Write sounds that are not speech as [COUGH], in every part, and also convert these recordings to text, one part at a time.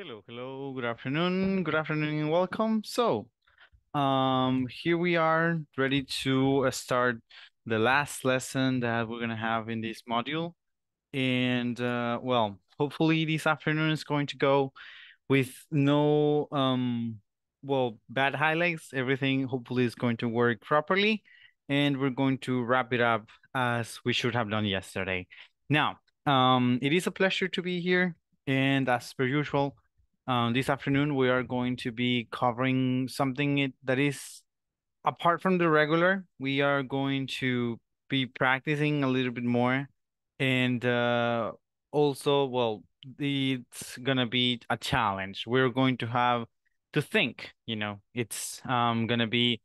Hello, hello, good afternoon, good afternoon, and welcome. So, um, here we are ready to uh, start the last lesson that we're going to have in this module. And, uh, well, hopefully this afternoon is going to go with no, um, well, bad highlights. Everything hopefully is going to work properly. And we're going to wrap it up as we should have done yesterday. Now, um, it is a pleasure to be here. And as per usual, um, this afternoon, we are going to be covering something that is apart from the regular. We are going to be practicing a little bit more. And uh, also, well, it's going to be a challenge. We're going to have to think, you know, it's um, going to be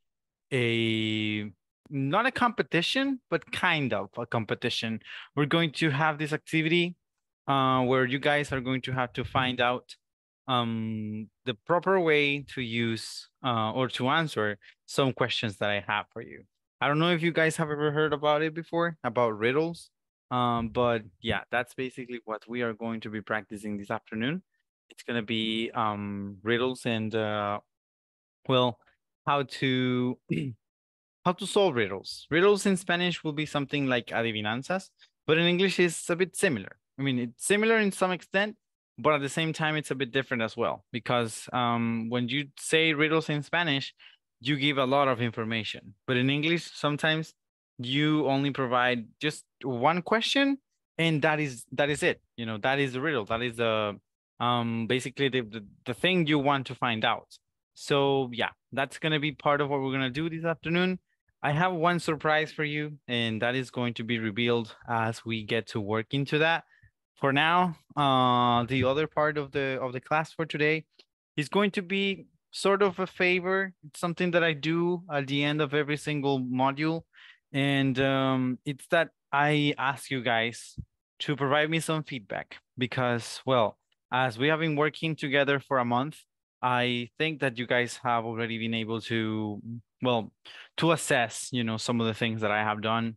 a not a competition, but kind of a competition. We're going to have this activity uh, where you guys are going to have to find out um, the proper way to use uh, or to answer some questions that I have for you. I don't know if you guys have ever heard about it before, about riddles. Um, but yeah, that's basically what we are going to be practicing this afternoon. It's going to be um, riddles and, uh, well, how to [CLEARS THROAT] how to solve riddles. Riddles in Spanish will be something like adivinanzas, but in English it's a bit similar. I mean, it's similar in some extent, but at the same time it's a bit different as well because um, when you say riddles in spanish you give a lot of information but in english sometimes you only provide just one question and that is that is it you know that is the riddle that is the um basically the the, the thing you want to find out so yeah that's going to be part of what we're going to do this afternoon i have one surprise for you and that is going to be revealed as we get to work into that for now, uh, the other part of the of the class for today is going to be sort of a favor. It's something that I do at the end of every single module, and um, it's that I ask you guys to provide me some feedback because, well, as we have been working together for a month, I think that you guys have already been able to, well, to assess, you know, some of the things that I have done,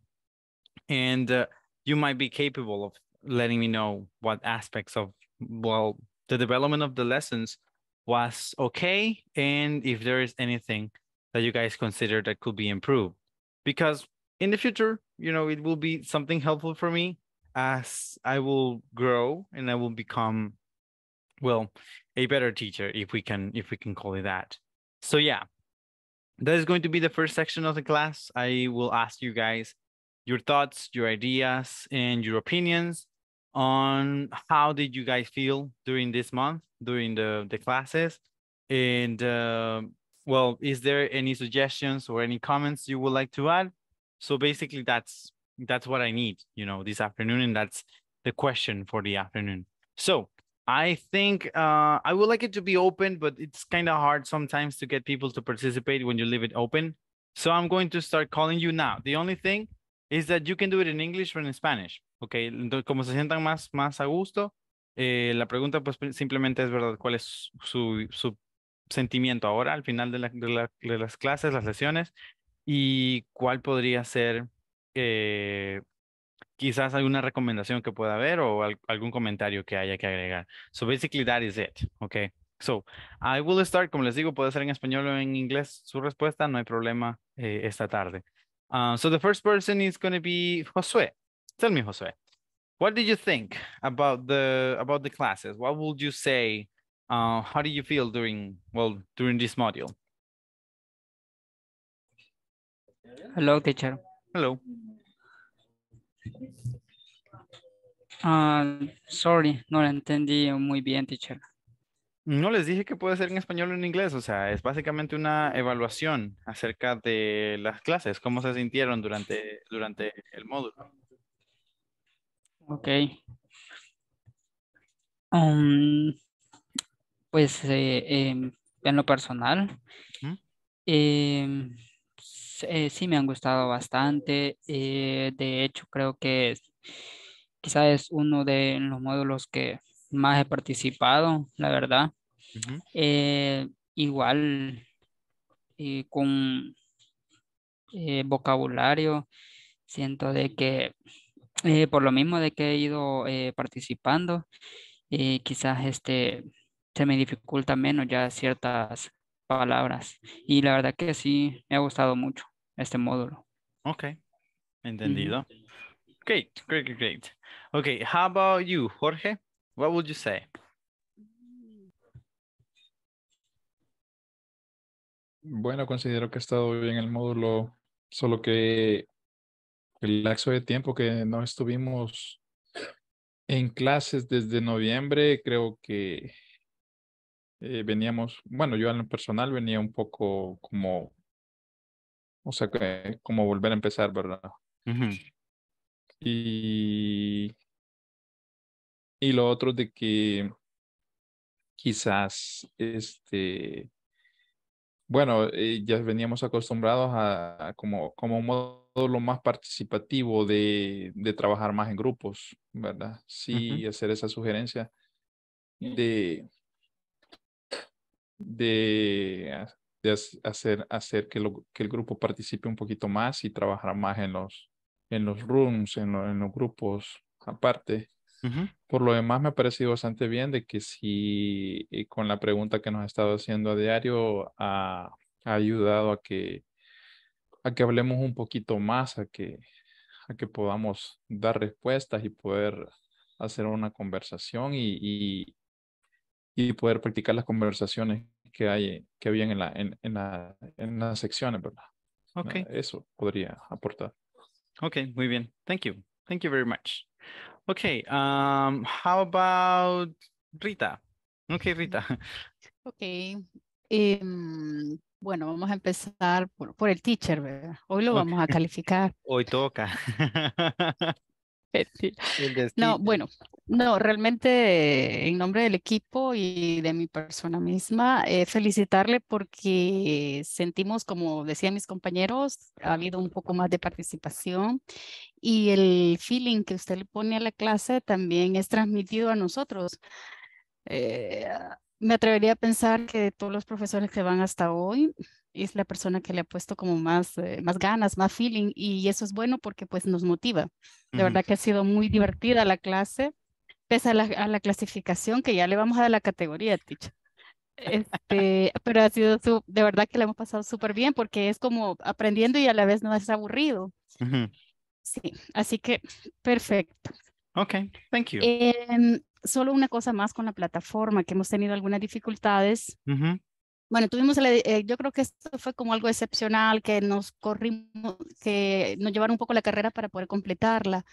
and uh, you might be capable of letting me know what aspects of well the development of the lessons was okay and if there is anything that you guys consider that could be improved because in the future you know it will be something helpful for me as i will grow and i will become well a better teacher if we can if we can call it that so yeah that is going to be the first section of the class i will ask you guys your thoughts your ideas and your opinions on how did you guys feel during this month, during the, the classes? And uh, well, is there any suggestions or any comments you would like to add? So basically that's that's what I need, you know, this afternoon. And that's the question for the afternoon. So I think uh, I would like it to be open, but it's kind of hard sometimes to get people to participate when you leave it open. So I'm going to start calling you now. The only thing is that you can do it in English or in Spanish. Okay, entonces como se sientan más, más a gusto, eh, la pregunta pues simplemente es verdad, ¿cuál es su, su sentimiento ahora al final de, de, las clases, las sesiones? ¿Y cuál podría ser eh, quizás alguna recomendación que pueda haber o algún comentario que haya que agregar? So basically that is it, okay. So, I will start, como les digo, puede ser en español o en inglés su respuesta, no hay problema eh, esta tarde. Uh, so the first person is going to be Josué. Tell me, José, what did you think about the about the classes? What would you say? Uh, how do you feel during well during this module? Hello, teacher. Hello. Uh, sorry, no lo entendí muy bien, teacher. No les dije que puede ser en español o en inglés, o sea, es básicamente una evaluación acerca de las clases, cómo se sintieron durante, durante el módulo. Ok. Um, pues eh, em, en lo personal, em, eh, sí me han gustado bastante. Eh, de hecho, creo que quizás es uno de los módulos que más he participado, la verdad. igual con vocabulario, siento de que eh, por lo mismo de que he ido eh, participando, quizás este, se me dificulta menos ya ciertas palabras. Y la verdad que sí, me ha gustado mucho este módulo. Ok, entendido. Great, great, great, great. Okay, how about you, Jorge? What would you say? Bueno, considero que he estado bien el módulo, solo que el laxo de tiempo que no estuvimos en clases desde noviembre, creo que eh, veníamos, bueno, yo en lo personal venía un poco como, o sea, como volver a empezar, ¿verdad? Y, y lo otro de que quizás este bueno, eh, ya veníamos acostumbrados a, como, como un módulo más participativo de, trabajar más en grupos, ¿verdad? Sí, hacer esa sugerencia de, de, hacer, hacer que, que el grupo participe un poquito más y trabajar más en los, en los rooms, en los grupos aparte. Por lo demás, me ha parecido bastante bien de que si eh, con la pregunta que nos ha estado haciendo a diario ha, ayudado a que, a que hablemos un poquito más, a que, a que podamos dar respuestas y poder hacer una conversación y, y, poder practicar las conversaciones que, hay, que habían en, la, en, las secciones, ¿verdad? Okay. Eso podría aportar. Okay, muy bien. Thank you. Thank you very much. Okay, um, how about Rita? Okay, Rita. [LAUGHS] Okay. Em, bueno, vamos a empezar por, por el teacher, ¿verdad? Hoy lo vamos a calificar. [LAUGHS] Hoy toca. [LAUGHS] no, bueno, no, realmente en nombre del equipo y de mi persona misma, eh, felicitarle porque sentimos, como decían mis compañeros, ha habido un poco más de participación y el feeling que usted le pone a la clase también es transmitido a nosotros. Eh, me atrevería a pensar que de todos los profesores que van hasta hoy, es la persona que le ha puesto como más, eh, más ganas, más feeling y eso es bueno porque pues nos motiva. De verdad que ha sido muy divertida la clase pese a la, clasificación que ya le vamos a dar la categoría, Ticha. Este, [LAUGHS] pero ha sido de verdad que la hemos pasado súper bien porque es como aprendiendo y a la vez no es aburrido. Sí, así que perfecto. Ok, thank you. Em, solo una cosa más con la plataforma, que hemos tenido algunas dificultades. Bueno, tuvimos, eh, yo creo que esto fue como algo excepcional, que nos corrimos, que nos llevaron un poco la carrera para poder completarla.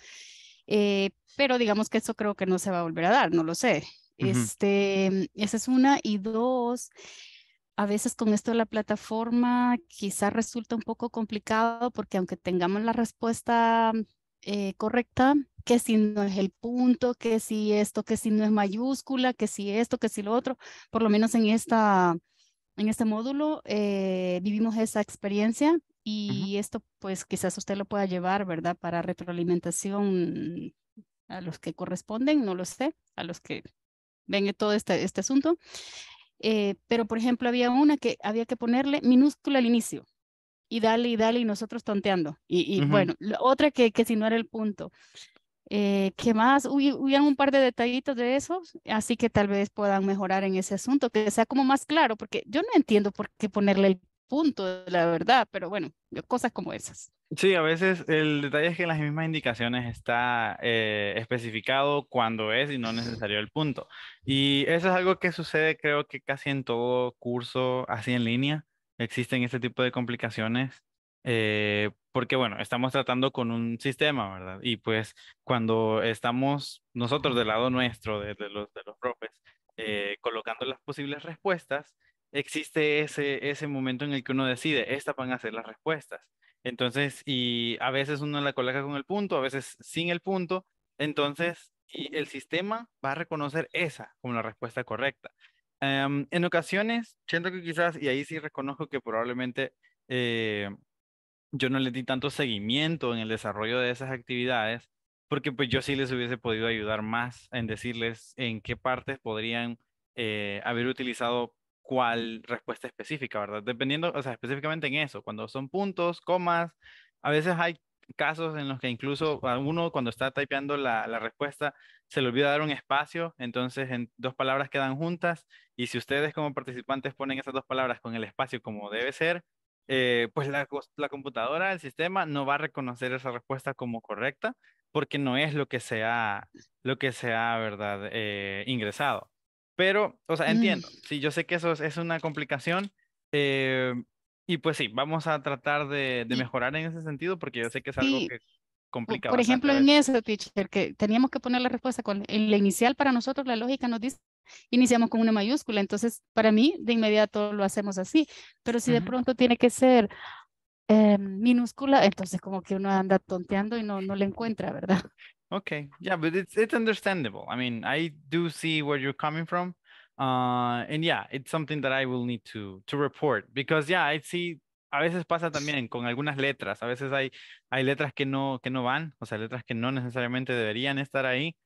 Eh, pero digamos que eso creo que no se va a volver a dar, no lo sé. este, esa es una. Y dos, a veces con esto de la plataforma quizás resulta un poco complicado porque aunque tengamos la respuesta eh, correcta, que si no es el punto, que si esto, que si no es mayúscula, que si esto, que si lo otro, por lo menos en esta... En este módulo eh, vivimos esa experiencia y esto, pues quizás usted lo pueda llevar, ¿verdad? Para retroalimentación a los que corresponden, no lo sé, a los que ven todo este, este asunto. Eh, pero, por ejemplo, había una que había que ponerle minúscula al inicio y dale y dale y nosotros tonteando. Y, bueno, otra que, que si no era el punto. que eh, ¿Qué más? Hubieron un par de detallitos de eso así que tal vez puedan mejorar en ese asunto, que sea como más claro, porque yo no entiendo por qué ponerle el punto de la verdad, pero bueno, cosas como esas. Sí, a veces el detalle es que en las mismas indicaciones está eh, especificado cuándo es y no necesario el punto. Y eso es algo que sucede creo que casi en todo curso así en línea. Existen este tipo de complicaciones eh, porque bueno, estamos tratando con un sistema, ¿verdad? Y pues cuando estamos nosotros del lado nuestro, de, los, de los profes, eh, colocando las posibles respuestas, existe ese, ese momento en el que uno decide, estas van a ser las respuestas. Entonces, y a veces uno la coloca con el punto, a veces sin el punto. Entonces, y el sistema va a reconocer esa como la respuesta correcta. Em, en ocasiones, siento que quizás, y ahí sí reconozco que probablemente eh, yo no le di tanto seguimiento en el desarrollo de esas actividades, porque pues yo sí les hubiese podido ayudar más en decirles en qué partes podrían eh, haber utilizado cuál respuesta específica, ¿verdad? Dependiendo, o sea, específicamente en eso, cuando son puntos, comas, a veces hay casos en los que incluso alguno uno cuando está typeando la, la, respuesta se le olvida dar un espacio, entonces en dos palabras quedan juntas y si ustedes como participantes ponen esas dos palabras con el espacio como debe ser, eh, pues la, la computadora, el sistema no va a reconocer esa respuesta como correcta porque no es lo que se ha, lo que se ¿verdad?, eh, ingresado. Pero, o sea, mm. entiendo, si yo sé que eso es, una complicación. Eh, y pues sí, vamos a tratar de, mejorar en ese sentido porque yo sé que es algo que complica. Por ejemplo, en eso, teacher, que teníamos que poner la respuesta con en la inicial para nosotros, la lógica nos dice iniciamos con una mayúscula, entonces para mí de inmediato lo hacemos así, pero si de pronto tiene que ser em, minúscula, entonces como que uno anda tonteando y no, no le encuentra, ¿verdad? Okay, yeah, but it's it's understandable. I mean, I do see where you're coming from, uh, and yeah, it's something that I will need to to report because yeah, I see. A veces pasa también con algunas letras. A veces hay hay letras que no que no van, o sea, letras que no necesariamente deberían estar ahí,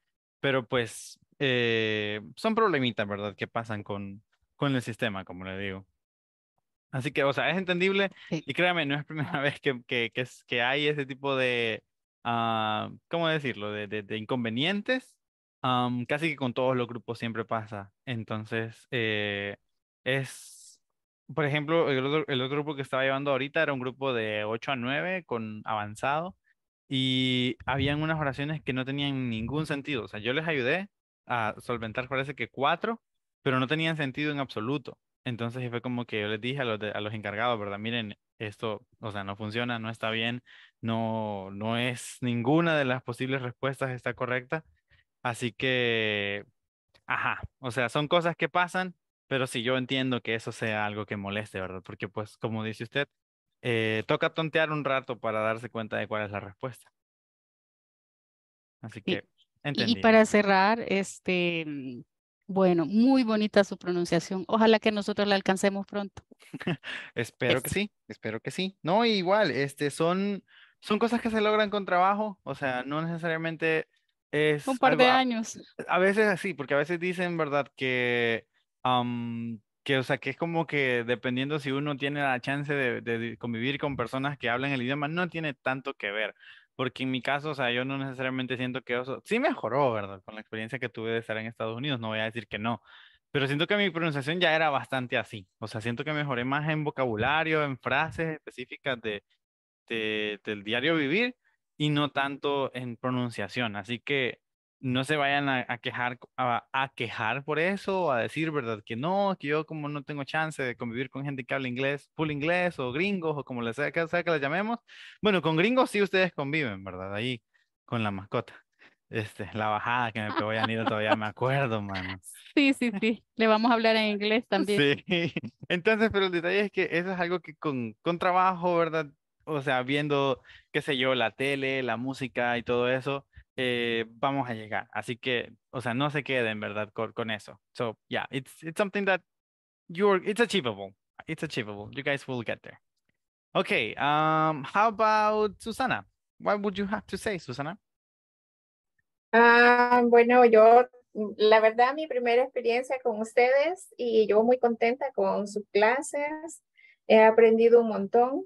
pero pues eh, son problemitas, verdad, que pasan con con el sistema, como le digo. Así que, o sea, es entendible y créame, no es [LAUGHS] primera vez que, que, que, que hay ese tipo de, Ah, ¿cómo decirlo?, de, de, inconvenientes. casi que con todos los grupos siempre pasa. Entonces, eh, es, por ejemplo, el otro, el otro, grupo que estaba llevando ahorita era un grupo de 8 a 9 con avanzado y habían unas oraciones que no tenían ningún sentido. O sea, yo les ayudé a solventar, parece que cuatro, pero no tenían sentido en absoluto. Entonces fue como que yo les dije a los, a los encargados, ¿verdad? Miren, esto, o sea, no funciona, no está bien, no, no es ninguna de las posibles respuestas está correcta. Así que, ajá, o sea, son cosas que pasan, pero sí yo entiendo que eso sea algo que moleste, ¿verdad? Porque pues, como dice usted, eh, toca tontear un rato para darse cuenta de cuál es la respuesta. Así que, entendí. Y para cerrar, este, mm, bueno, muy bonita su pronunciación. Ojalá que nosotros la alcancemos pronto. [LAUGHS] espero que sí, espero que sí. No, igual, este, son son cosas que se logran con trabajo, o sea, no necesariamente es... Un par de años. A, veces así, porque a veces dicen, ¿verdad? Que, que, o sea, que es como que dependiendo si uno tiene la chance de, de convivir con personas que hablan el idioma, no tiene tanto que ver porque en mi caso, o sea, yo no necesariamente siento que eso, sí mejoró, ¿verdad? Con la experiencia que tuve de estar en Estados Unidos, no voy a decir que no, pero siento que mi pronunciación ya era bastante así, o sea, siento que mejoré más en vocabulario, en frases específicas de, este, del diario vivir y no tanto en pronunciación. Así que no se vayan a, quejar, a, quejar por eso, a decir, ¿verdad? Que no, que yo como no tengo chance de convivir con gente que habla inglés, full inglés o gringos o como les sea que, sea que les llamemos. Bueno, con gringos sí ustedes conviven, ¿verdad? Ahí con la mascota. Este, la bajada que me a ir todavía me acuerdo, mano. [LAUGHS] Sí, sí, sí. Le vamos a hablar en inglés también. Sí. [LAUGHS] Entonces, pero el detalle es que eso es algo que con, con trabajo, ¿verdad? o sea, viendo, qué sé yo, la tele, la música y todo eso, eh, vamos a llegar. Así que, o sea, no se queden, ¿verdad? Con, eso. So, yeah, it's, it's something that you're, it's achievable. It's achievable. You guys will get there. Okay, um, how about Susana? What would you have to say, Susana? Ah, bueno, yo la verdad, mi primera experiencia con ustedes y yo muy contenta con sus clases. He aprendido un montón.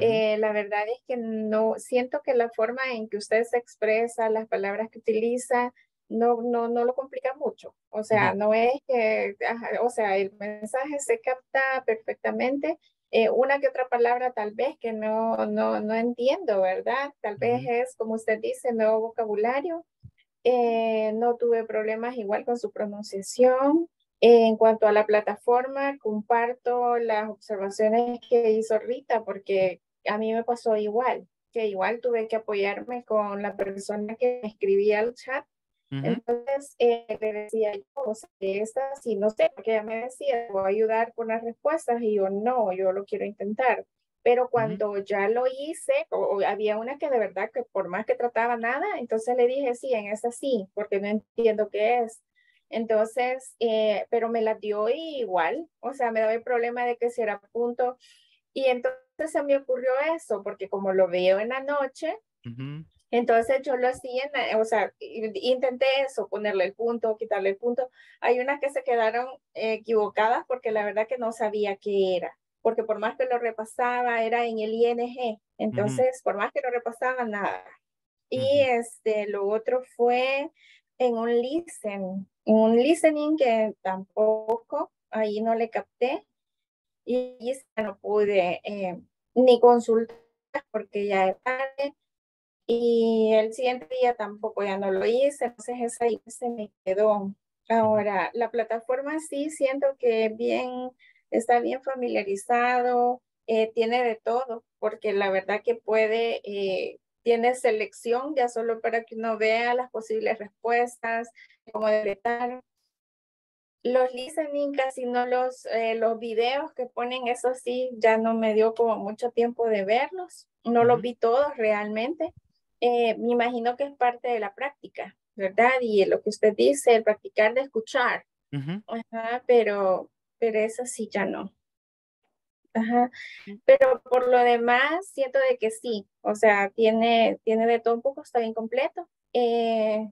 Eh, la verdad es que no siento que la forma en que usted se expresa, las palabras que utiliza, no, no, no lo complica mucho. O sea, no es que, o sea, el mensaje se capta perfectamente. Eh, una que otra palabra tal vez que no, no, no entiendo, ¿verdad? Tal vez es, como usted dice, nuevo vocabulario. Eh, no tuve problemas igual con su pronunciación. En cuanto a la plataforma, comparto las observaciones que hizo Rita, porque a mí me pasó igual, que igual tuve que apoyarme con la persona que escribía al chat. Entonces, eh, le decía yo, o sea, esta, si no sé, porque ella me decía, voy a ayudar con las respuestas, y yo, no, yo lo quiero intentar. Pero cuando ya lo hice, había una que de verdad que por más que trataba nada, entonces le dije, sí, en esta sí, porque no entiendo qué es entonces, eh, pero me la dio igual, o sea, me daba el problema de que si era punto. Y entonces se me ocurrió eso, porque como lo veo en la noche, entonces yo lo hacía, o sea, intenté eso, ponerle el punto, quitarle el punto. Hay unas que se quedaron equivocadas porque la verdad que no sabía qué era porque por más que lo repasaba, era en el ING, entonces por más que lo repasaba, nada. Y este, lo otro fue en un listen, un listening que tampoco, ahí no le capté y no pude eh, ni consultar porque ya era tarde y el siguiente día tampoco ya no lo hice, entonces esa ahí se me quedó. Ahora, la plataforma sí siento que bien, está bien familiarizado, eh, tiene de todo, porque la verdad que puede eh, tiene selección, ya solo para que uno vea las posibles respuestas, cómo deletar. Los listening casi no los, eh, los videos que ponen, eso sí, ya no me dio como mucho tiempo de verlos, no los vi todos realmente. Eh, me imagino que es parte de la práctica, ¿verdad? Y lo que usted dice, el practicar de escuchar, pero, pero eso sí ya no. Ajá. Pero por lo demás, siento de que sí, o sea, tiene, tiene de todo un poco, está bien completo. Eh,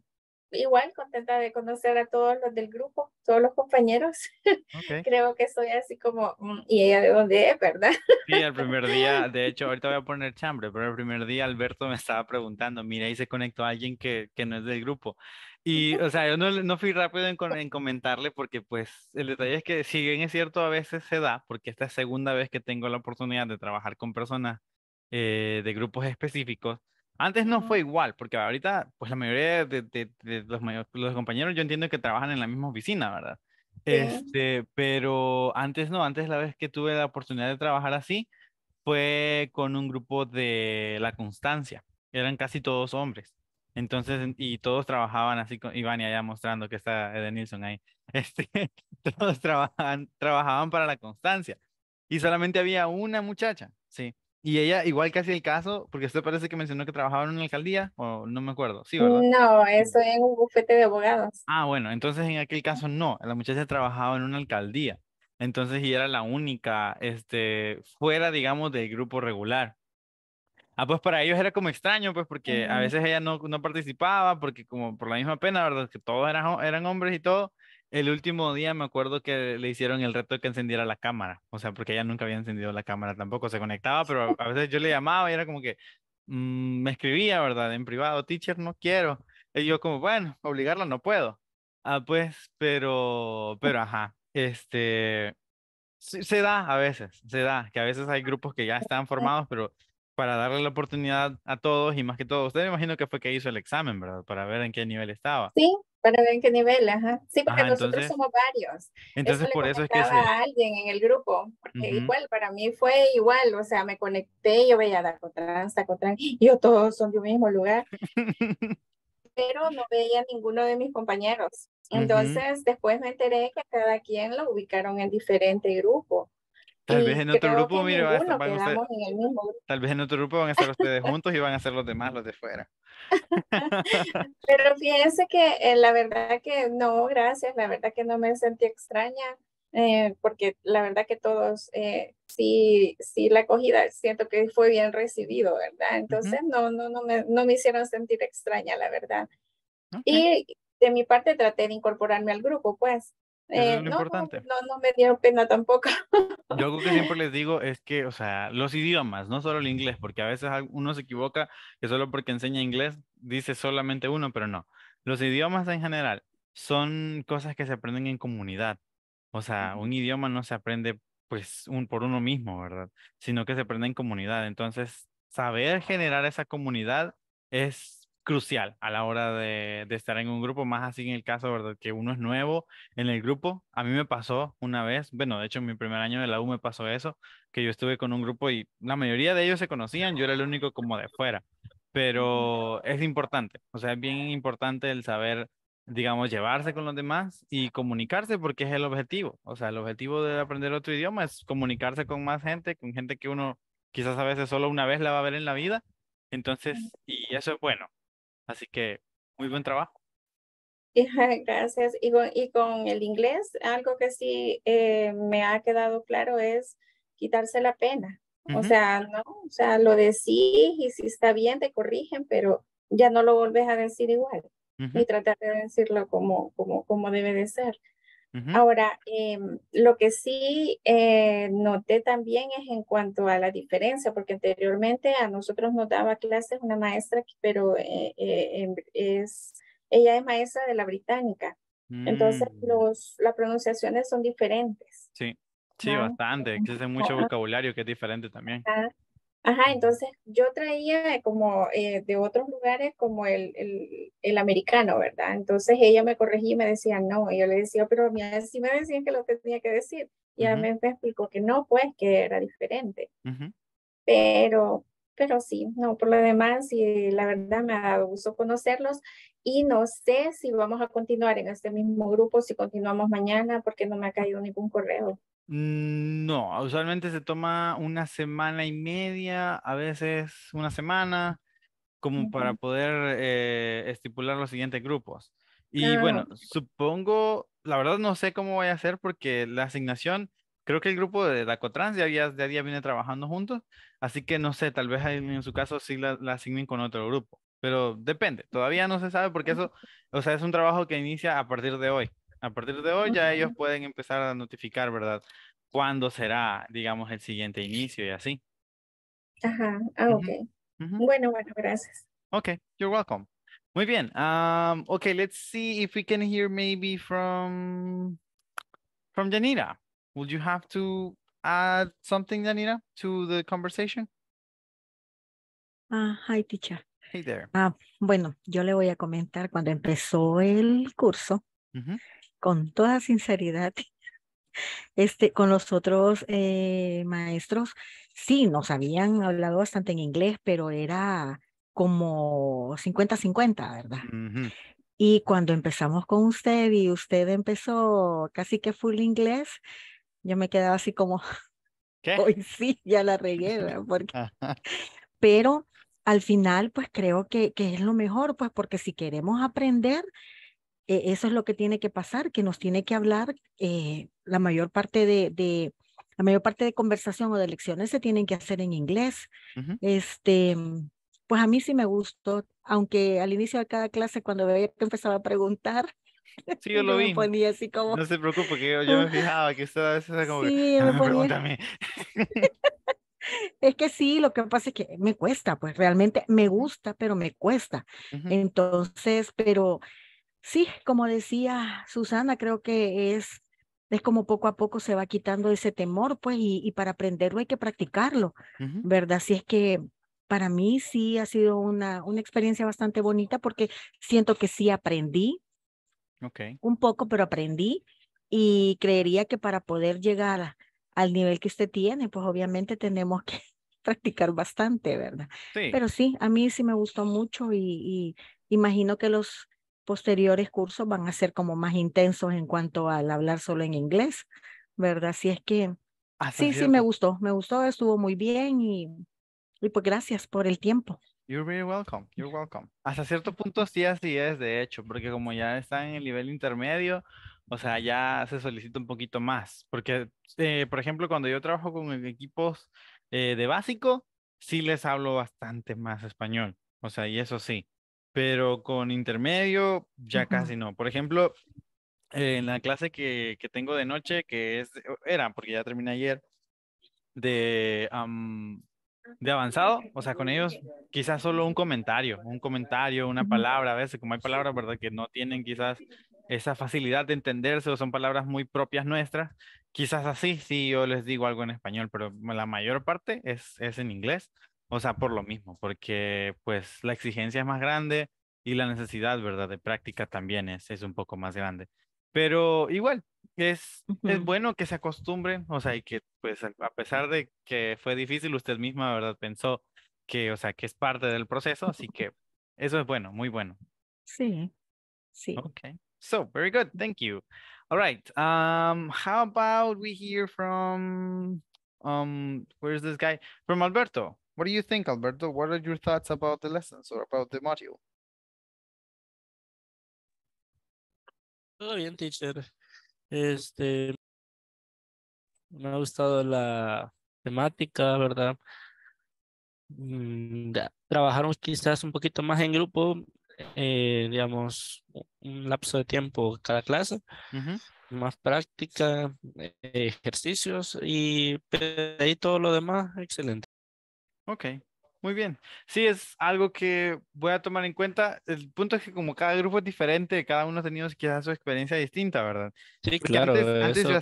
igual contenta de conocer a todos los del grupo, todos los compañeros. [LAUGHS] Creo que soy así como, mm, y ella de dónde es, ¿verdad? Sí, el primer día, de hecho, ahorita voy a poner chambre, pero el primer día Alberto me estaba preguntando, mira, ahí se conectó a alguien que, que no es del grupo. Y, [LAUGHS] o sea, yo no, no fui rápido en, en, comentarle porque, pues, el detalle es que, si bien es cierto, a veces se da, porque esta es segunda vez que tengo la oportunidad de trabajar con personas eh, de grupos específicos. Antes no fue igual, porque ahorita, pues, la mayoría de, de, los, los compañeros yo entiendo que trabajan en la misma oficina, ¿verdad? Este, pero antes no, antes la vez que tuve la oportunidad de trabajar así fue con un grupo de La Constancia. Eran casi todos hombres. Entonces, y todos trabajaban así con Iván y allá mostrando que está Edenilson ahí. [LAUGHS] Este, todos trabajaban, trabajaban para la constancia. Y solamente había una muchacha, sí. Y ella, igual casi el caso, porque usted parece que mencionó que trabajaba en una alcaldía, o no me acuerdo, sí, ¿verdad? No, eso en un bufete de abogados. Ah, bueno, entonces en aquel caso no, la muchacha trabajaba en una alcaldía, entonces y era la única, este, fuera, digamos, del grupo regular. Ah, pues para ellos era como extraño, pues porque a veces ella no, no, participaba, porque como por la misma pena, ¿verdad? Que todos eran, eran hombres y todo. El último día me acuerdo que le hicieron el reto de que encendiera la cámara, o sea, porque ella nunca había encendido la cámara tampoco, se conectaba, pero a veces yo le llamaba y era como que mm, me escribía, ¿verdad? En privado, teacher, no quiero. Y yo como, bueno, obligarla no puedo. Ah, pues, pero, pero, ajá, este, se da a veces, se da, que a veces hay grupos que ya están formados, pero para darle la oportunidad a todos y más que todo, usted me imagino que fue que hizo el examen, ¿verdad? Para ver en qué nivel estaba. Sí, para ver en qué nivel, ajá. Sí, porque nosotros somos varios. Entonces, por eso es que... a alguien en el grupo, porque igual, para mí fue igual, o sea, me conecté, yo veía a Dacotran. y yo todos son de un mismo lugar. [LAUGHS] pero no veía ninguno de mis compañeros. Entonces, después me enteré que cada quien lo ubicaron en diferente grupo. Tal vez en otro grupo, van a ser, tal vez en otro grupo van a estar ustedes juntos y van a ser los demás, los de fuera. [LAUGHS] Pero fíjense que eh, la verdad que no, gracias, la verdad que no me sentí extraña, eh, porque la verdad que todos, eh, sí, sí, la acogida siento que fue bien recibido, ¿verdad? Entonces, no, no, no me, no me hicieron sentir extraña, la verdad. Y de mi parte traté de incorporarme al grupo, pues. Eh, no, No, me dio pena tampoco. Yo lo que siempre [LAUGHS] les digo es que, o sea, los idiomas, no solo el inglés, porque a veces uno se equivoca que solo porque enseña inglés dice solamente uno, pero no. Los idiomas en general son cosas que se aprenden en comunidad. O sea, un idioma no se aprende pues un, por uno mismo, ¿verdad? Sino que se aprende en comunidad. Entonces, saber generar esa comunidad es crucial a la hora de, de, estar en un grupo, más así en el caso, ¿verdad? Que uno es nuevo en el grupo. A mí me pasó una vez, bueno, de hecho en mi primer año de la U me pasó eso, que yo estuve con un grupo y la mayoría de ellos se conocían, yo era el único como de fuera, pero es importante, o sea, es bien importante el saber, digamos, llevarse con los demás y comunicarse porque es el objetivo, o sea, el objetivo de aprender otro idioma es comunicarse con más gente, con gente que uno quizás a veces solo una vez la va a ver en la vida. Entonces, y eso es bueno, Así que muy buen trabajo. [LAUGHS] Gracias. Y con, y con el inglés, algo que sí eh, me ha quedado claro es quitarse la pena. O sea, no, o sea, lo decís y si está bien te corrigen, pero ya no lo volvés a decir igual. Y tratar de decirlo como, como, como debe de ser. Ahora, em, lo que sí eh, noté también es en cuanto a la diferencia, porque anteriormente a nosotros nos daba clases una maestra, pero eh, eh, es, ella es maestra de la británica. Entonces, mm. los, las pronunciaciones son diferentes. Sí, sí, bastante. Existe mucho vocabulario que es diferente también. Ajá, entonces yo traía como eh, de otros lugares como el, el, americano, ¿verdad? Entonces ella me corregía y me decía no, y yo le decía, pero si sí me decían que lo tenía que decir. Y me explicó que no, pues que era diferente. Pero, pero sí, no, por lo demás, sí, la verdad me ha dado gusto conocerlos y no sé si vamos a continuar en este mismo grupo, si continuamos mañana, porque no me ha caído ningún correo. Mm, no, usualmente se toma una semana y media, a veces una semana, como para poder eh, estipular los siguientes grupos. Y bueno, supongo, la verdad no sé cómo voy a ser porque la asignación, creo que el grupo de Dacotrans ya, ya, viene trabajando juntos, así que no sé, tal vez en su caso sí la, la asignen con otro grupo, pero depende, todavía no se sabe porque eso, o sea, es un trabajo que inicia a partir de hoy. A partir de hoy ya ellos pueden empezar a notificar, ¿verdad? ¿Cuándo será, digamos, el siguiente inicio y así? Ajá, ah, ok. Bueno, bueno, gracias. Ok, you're welcome. Muy bien. Um, okay, let's see if we can hear maybe from from Janira. Would you have to add something, Janira, to the conversation? Ah, hi, teacher. Hey there. Ah, bueno, yo le voy a comentar cuando empezó el curso con toda sinceridad, este, con los otros eh, maestros, sí, nos habían hablado bastante en inglés, pero era como 50-50, ¿verdad? Y cuando empezamos con usted y usted empezó casi que full inglés, yo me quedaba así como, hoy sí, ya la regué, ¿verdad? [LAUGHS] Porque... pero al final, pues creo que, que es lo mejor, pues porque si queremos aprender, e-, eso es lo que tiene que pasar, que nos tiene que hablar eh, la mayor parte de, de, la mayor parte de conversación o de lecciones se tienen que hacer en inglés. Este, pues a mí sí me gustó, aunque al inicio de cada clase cuando veía que empezaba a preguntar, [LAUGHS] Sí, yo lo vi. Me ponía así como... No se preocupe, que yo, me [LAUGHS] fijaba que usted a veces como... Sí, me ponía... [LAUGHS] es que sí, lo que pasa es que me cuesta, pues realmente me gusta, pero me cuesta. Entonces, pero sí, como decía Susana, creo que es, es como poco a poco se va quitando ese temor, pues, y, para aprenderlo hay que practicarlo, ¿verdad? Si es que para mí sí ha sido una, una experiencia bastante bonita porque siento que sí aprendí. Un poco, pero aprendí y creería que para poder llegar al nivel que usted tiene, pues obviamente tenemos que [LAUGHS] practicar bastante, ¿verdad? Pero sí, a mí sí me gustó mucho y imagino que los posteriores cursos van a ser como más intensos en cuanto al hablar solo en inglés, ¿verdad? Así es que sí, sí, me gustó, me gustó, estuvo muy bien y, y pues gracias por el tiempo. You're very welcome, you're welcome. Hasta cierto punto sí así es, de hecho, porque como ya está en el nivel intermedio, o sea, ya se solicita un poquito más, porque, eh, por ejemplo, cuando yo trabajo con e-, equipos eh, de básico, sí les hablo bastante más español, o sea, y eso sí, pero con intermedio ya casi no. Por ejemplo, en la clase que, que, tengo de noche, que es, era, porque ya terminé ayer, de, de avanzado, o sea, con ellos quizás solo un comentario, un comentario, una palabra, a veces como hay palabras, ¿verdad? Que no tienen quizás esa facilidad de entenderse o son palabras muy propias nuestras, quizás así, sí, yo les digo algo en español, pero la mayor parte es, es en inglés. O sea, por lo mismo, porque pues la exigencia es más grande y la necesidad, ¿verdad? De práctica también es, es un poco más grande. Pero igual, es, es bueno que se acostumbren, o sea, y que pues a pesar de que fue difícil, usted misma, ¿verdad? Pensó que, o sea, que es parte del proceso, así que eso es bueno, muy bueno. Sí, sí. Okay, so very good, thank you. All right, um, how about we hear from, um, where's this guy? From Alberto. What do you think, Alberto? What are your thoughts about the lessons or about the module? Todo bien, teacher. Este, me ha gustado la temática, ¿verdad? Mm, trabajaron quizás un poquito más en grupo, eh, digamos, un lapso de tiempo cada clase, más práctica, eh, ejercicios y pues, todo lo demás, excelente. Ok, muy bien. Sí, es algo que voy a tomar en cuenta. El punto es que como cada grupo es diferente, cada uno ha tenido quizás su experiencia distinta, ¿verdad? Sí, claro,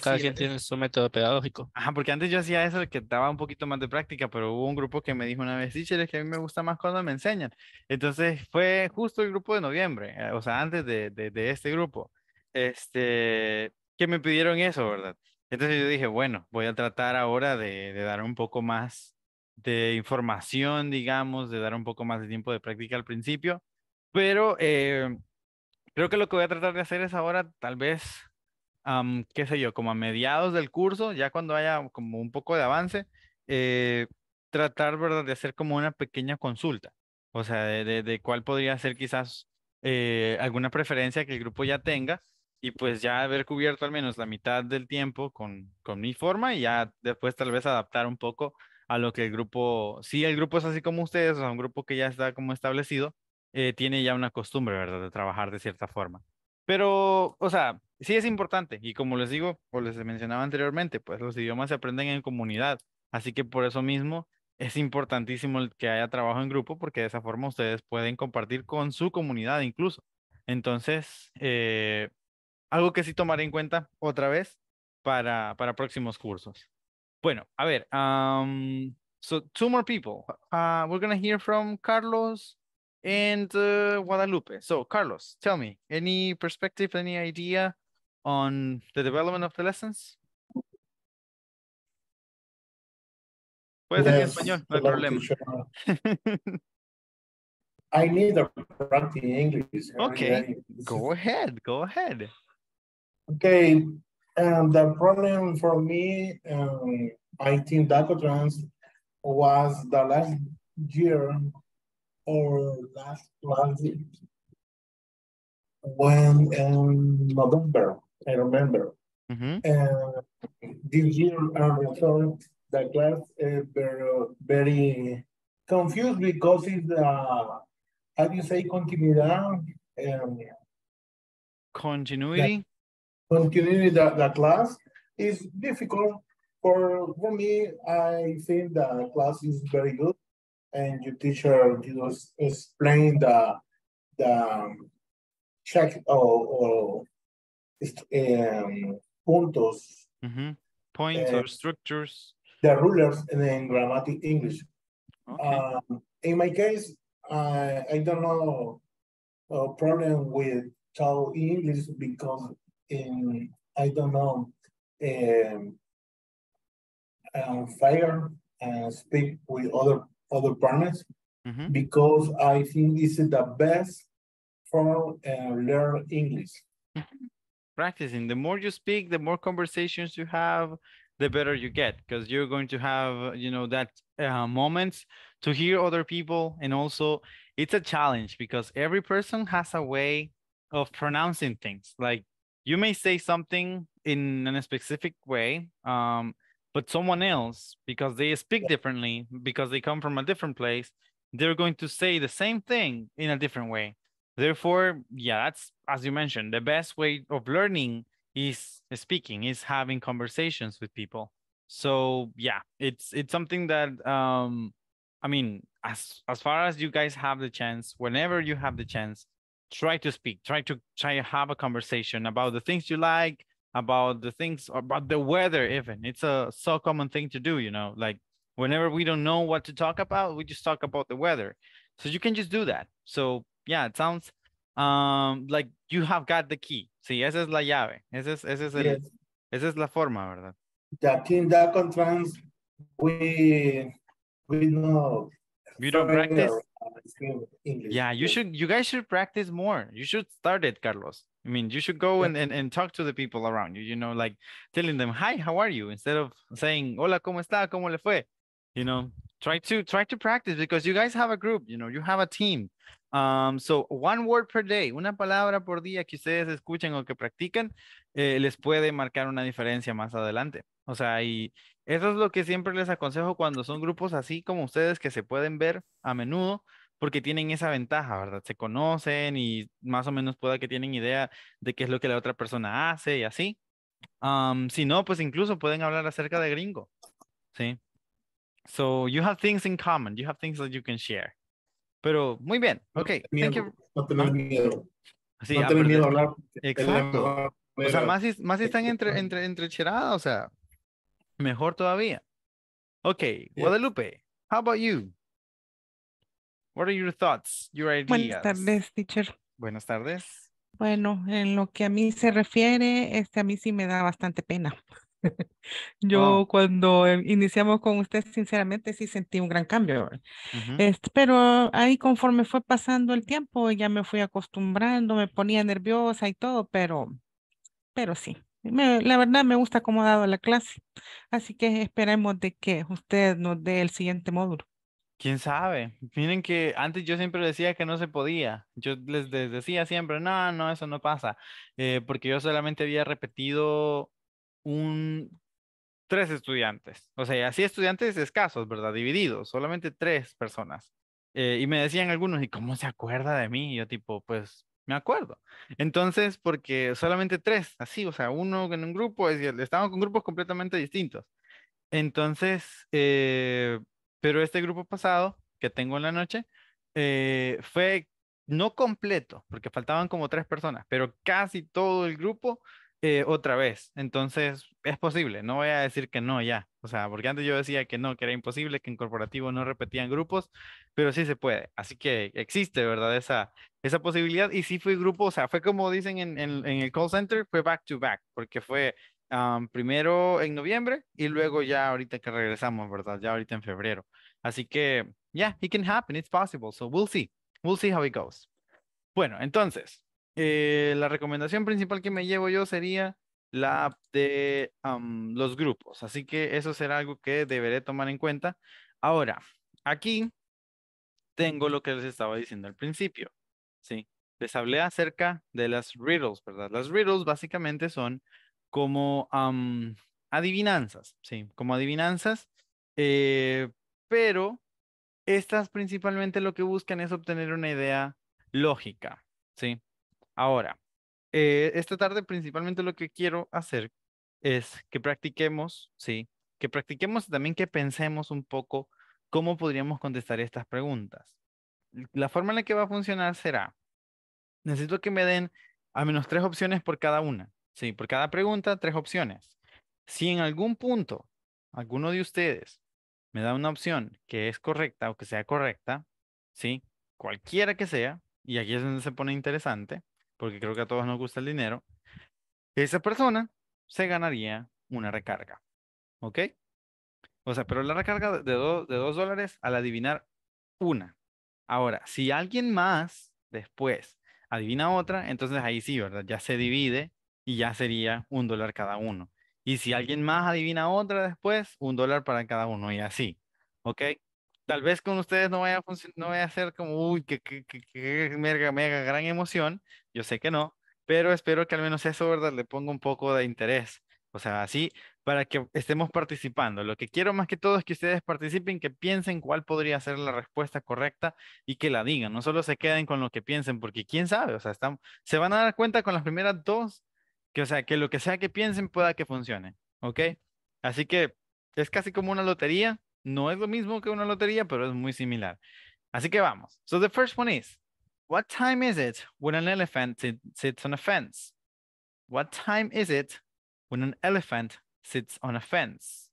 cada quien tiene su método pedagógico. Ajá, porque antes yo hacía eso que daba un poquito más de práctica, pero hubo un grupo que me dijo una vez, dice, es que a mí me gusta más cuando me enseñan. Entonces fue justo el grupo de noviembre, eh, o sea, antes de, de, de este grupo, este, que me pidieron eso, ¿verdad? Entonces yo dije, bueno, voy a tratar ahora de, de dar un poco más de información, digamos, de dar un poco más de tiempo de práctica al principio. Pero eh, creo que lo que voy a tratar de hacer es ahora, tal vez, qué sé yo, como a mediados del curso, ya cuando haya como un poco de avance, eh, tratar, ¿verdad?, de hacer como una pequeña consulta. O sea, de, de, cuál podría ser quizás eh, alguna preferencia que el grupo ya tenga y pues ya haber cubierto al menos la mitad del tiempo con, con mi forma y ya después tal vez adaptar un poco a lo que el grupo, si el grupo es así como ustedes, o sea, un grupo que ya está como establecido, eh, tiene ya una costumbre, ¿verdad?, de trabajar de cierta forma. Pero, o sea, sí es importante y como les digo, o les mencionaba anteriormente, pues los idiomas se aprenden en comunidad, así que por eso mismo es importantísimo que haya trabajo en grupo porque de esa forma ustedes pueden compartir con su comunidad incluso. Entonces, eh, algo que sí tomaré en cuenta otra vez para, para próximos cursos. Bueno, a ver. Um, so two more people. Uh, we're gonna hear from Carlos and uh, Guadalupe. So Carlos, tell me any perspective, any idea on the development of the lessons? yes, no [LAUGHS] I need a practice English. Okay, go ahead, go ahead. Okay, and um, the problem for me, um, I think Dacotrans was the last year or last last when in um, November, I remember. Mm -hmm. And this year I returned the class is uh, very, very confused because it's, uh, how do you say, continuidad? Um, Continuity? continuing that, the class is difficult. For, for me, I think the class is very good and your teacher you know explain the, the um, check or, or um, puntos. Mm -hmm. Points uh, or eh, structures. The rulers in grammatic English. Okay. Um, in my case, I I don't know a uh, problem with how English because in I don't know um, fire and speak with other other partners mm -hmm. because I think this is the best for uh, learn English. Practicing. The more you speak, the more conversations you have, the better you get because you're going to have you know that uh, moments to hear other people and also it's a challenge because every person has a way of pronouncing things like you may say something in a specific way um, but someone else because they speak differently because they come from a different place they're going to say the same thing in a different way therefore yeah that's as you mentioned the best way of learning is speaking is having conversations with people so yeah it's it's something that um i mean as as far as you guys have the chance whenever you have the chance try to speak try to try to have a conversation about the things you like about the things about the weather even it's a so common thing to do you know like whenever we don't know what to talk about we just talk about the weather so you can just do that so yeah it sounds um like you have got the key See, esa es la llave esa es, esa es, el, yes. esa es la forma verdad that in that conference we we know you don't practice English. yeah you should you guys should practice more you should start it carlos i mean you should go and, and, and talk to the people around you you know like telling them hi how are you instead of saying hola como esta como le fue you know try to try to practice because you guys have a group you know you have a team um so one word per day una palabra por día que ustedes escuchen o que practiquen Eh, les puede marcar una diferencia más adelante. O sea, y eso es lo que siempre les aconsejo cuando son grupos así como ustedes que se pueden ver a menudo porque tienen esa ventaja, ¿verdad? Se conocen y más o menos pueda que tienen idea de qué es lo que la otra persona hace y así. si no, pues incluso pueden hablar acerca de gringo. Sí. So you have things in common, you have things that you can share. Pero muy bien, ok. No, thank miedo, tener ah, miedo a hablar. Exacto o sea, más están entre, entre, o sea, mejor todavía. Ok, Guadalupe, how about you? What are your thoughts, your ideas? Buenas tardes, teacher. Buenas tardes. Bueno, en lo que a mí se refiere, este, a mí sí me da bastante pena. [LAUGHS] Yo oh. cuando eh, iniciamos con usted, sinceramente sí sentí un gran cambio. pero ahí conforme fue pasando el tiempo, ya me fui acostumbrando, me ponía nerviosa y todo, pero pero sí. la verdad me gusta acomodado ha dado la clase. Así que esperemos de que usted nos dé el siguiente módulo. ¿Quién sabe? Miren que antes yo siempre decía que no se podía. Yo les, decía siempre, no, no, eso no pasa. Eh, porque yo solamente había repetido un tres estudiantes. O sea, así estudiantes escasos, ¿verdad? Divididos, solamente tres personas. Eh, y me decían algunos, ¿y cómo se acuerda de mí? yo tipo, pues me acuerdo. Entonces, porque solamente tres, así, o sea, uno en un grupo, es estaban con grupos completamente distintos. Entonces, eh, pero este grupo pasado que tengo en la noche eh, fue no completo, porque faltaban como tres personas, pero casi todo el grupo eh, otra vez. Entonces, es posible, no voy a decir que no ya. O sea, porque antes yo decía que no, que era imposible, que en corporativo no repetían grupos, pero sí se puede. Así que existe, ¿verdad? Esa, esa posibilidad. Y sí fue grupo, o sea, fue como dicen en, el call center, fue back to back, porque fue primero en noviembre y luego ya ahorita que regresamos, ¿verdad? Ya ahorita en febrero. Así que, ya it can happen, it's possible. So we'll see. We'll see how it goes. Bueno, entonces, eh, la recomendación principal que me llevo yo sería la de los grupos. Así que eso será algo que deberé tomar en cuenta. Ahora, aquí tengo lo que les estaba diciendo al principio. Sí, les hablé acerca de las riddles, ¿verdad? Las riddles básicamente son como adivinanzas, sí, como adivinanzas, eh, pero estas principalmente lo que buscan es obtener una idea lógica, ¿sí? Ahora, eh, esta tarde principalmente lo que quiero hacer es que practiquemos, sí, que practiquemos también que pensemos un poco cómo podríamos contestar estas preguntas. La forma en la que va a funcionar será, necesito que me den al menos tres opciones por cada una, sí, por cada pregunta, tres opciones. Si en algún punto alguno de ustedes me da una opción que es correcta o que sea correcta, sí, cualquiera que sea, y aquí es donde se pone interesante, porque creo que a todos nos gusta el dinero, esa persona se ganaría una recarga. ¿Ok? O sea, pero la recarga de, de dos dólares al adivinar una. Ahora, si alguien más después adivina otra, entonces ahí sí, ¿verdad? Ya se divide y ya sería un dólar cada uno. Y si alguien más adivina otra después, un dólar para cada uno y así. ¿Ok? Tal vez con ustedes no vaya a, no vaya a ser como, uy, que, que, qué, mega, gran emoción. Yo sé que no, pero espero que al menos eso, ¿verdad? Le ponga un poco de interés. O sea, así, para que estemos participando. Lo que quiero más que todo es que ustedes participen, que piensen cuál podría ser la respuesta correcta y que la digan. No solo se queden con lo que piensen, porque quién sabe, o sea, están, se van a dar cuenta con las primeras dos, que o sea, que lo que sea que piensen pueda que funcione, ¿ok? Así que es casi como una lotería no es lo mismo que una lotería, pero es muy similar. Así que vamos. So the first one is, what time is it when an elephant sits on a fence? What time is it when an elephant sits on a fence?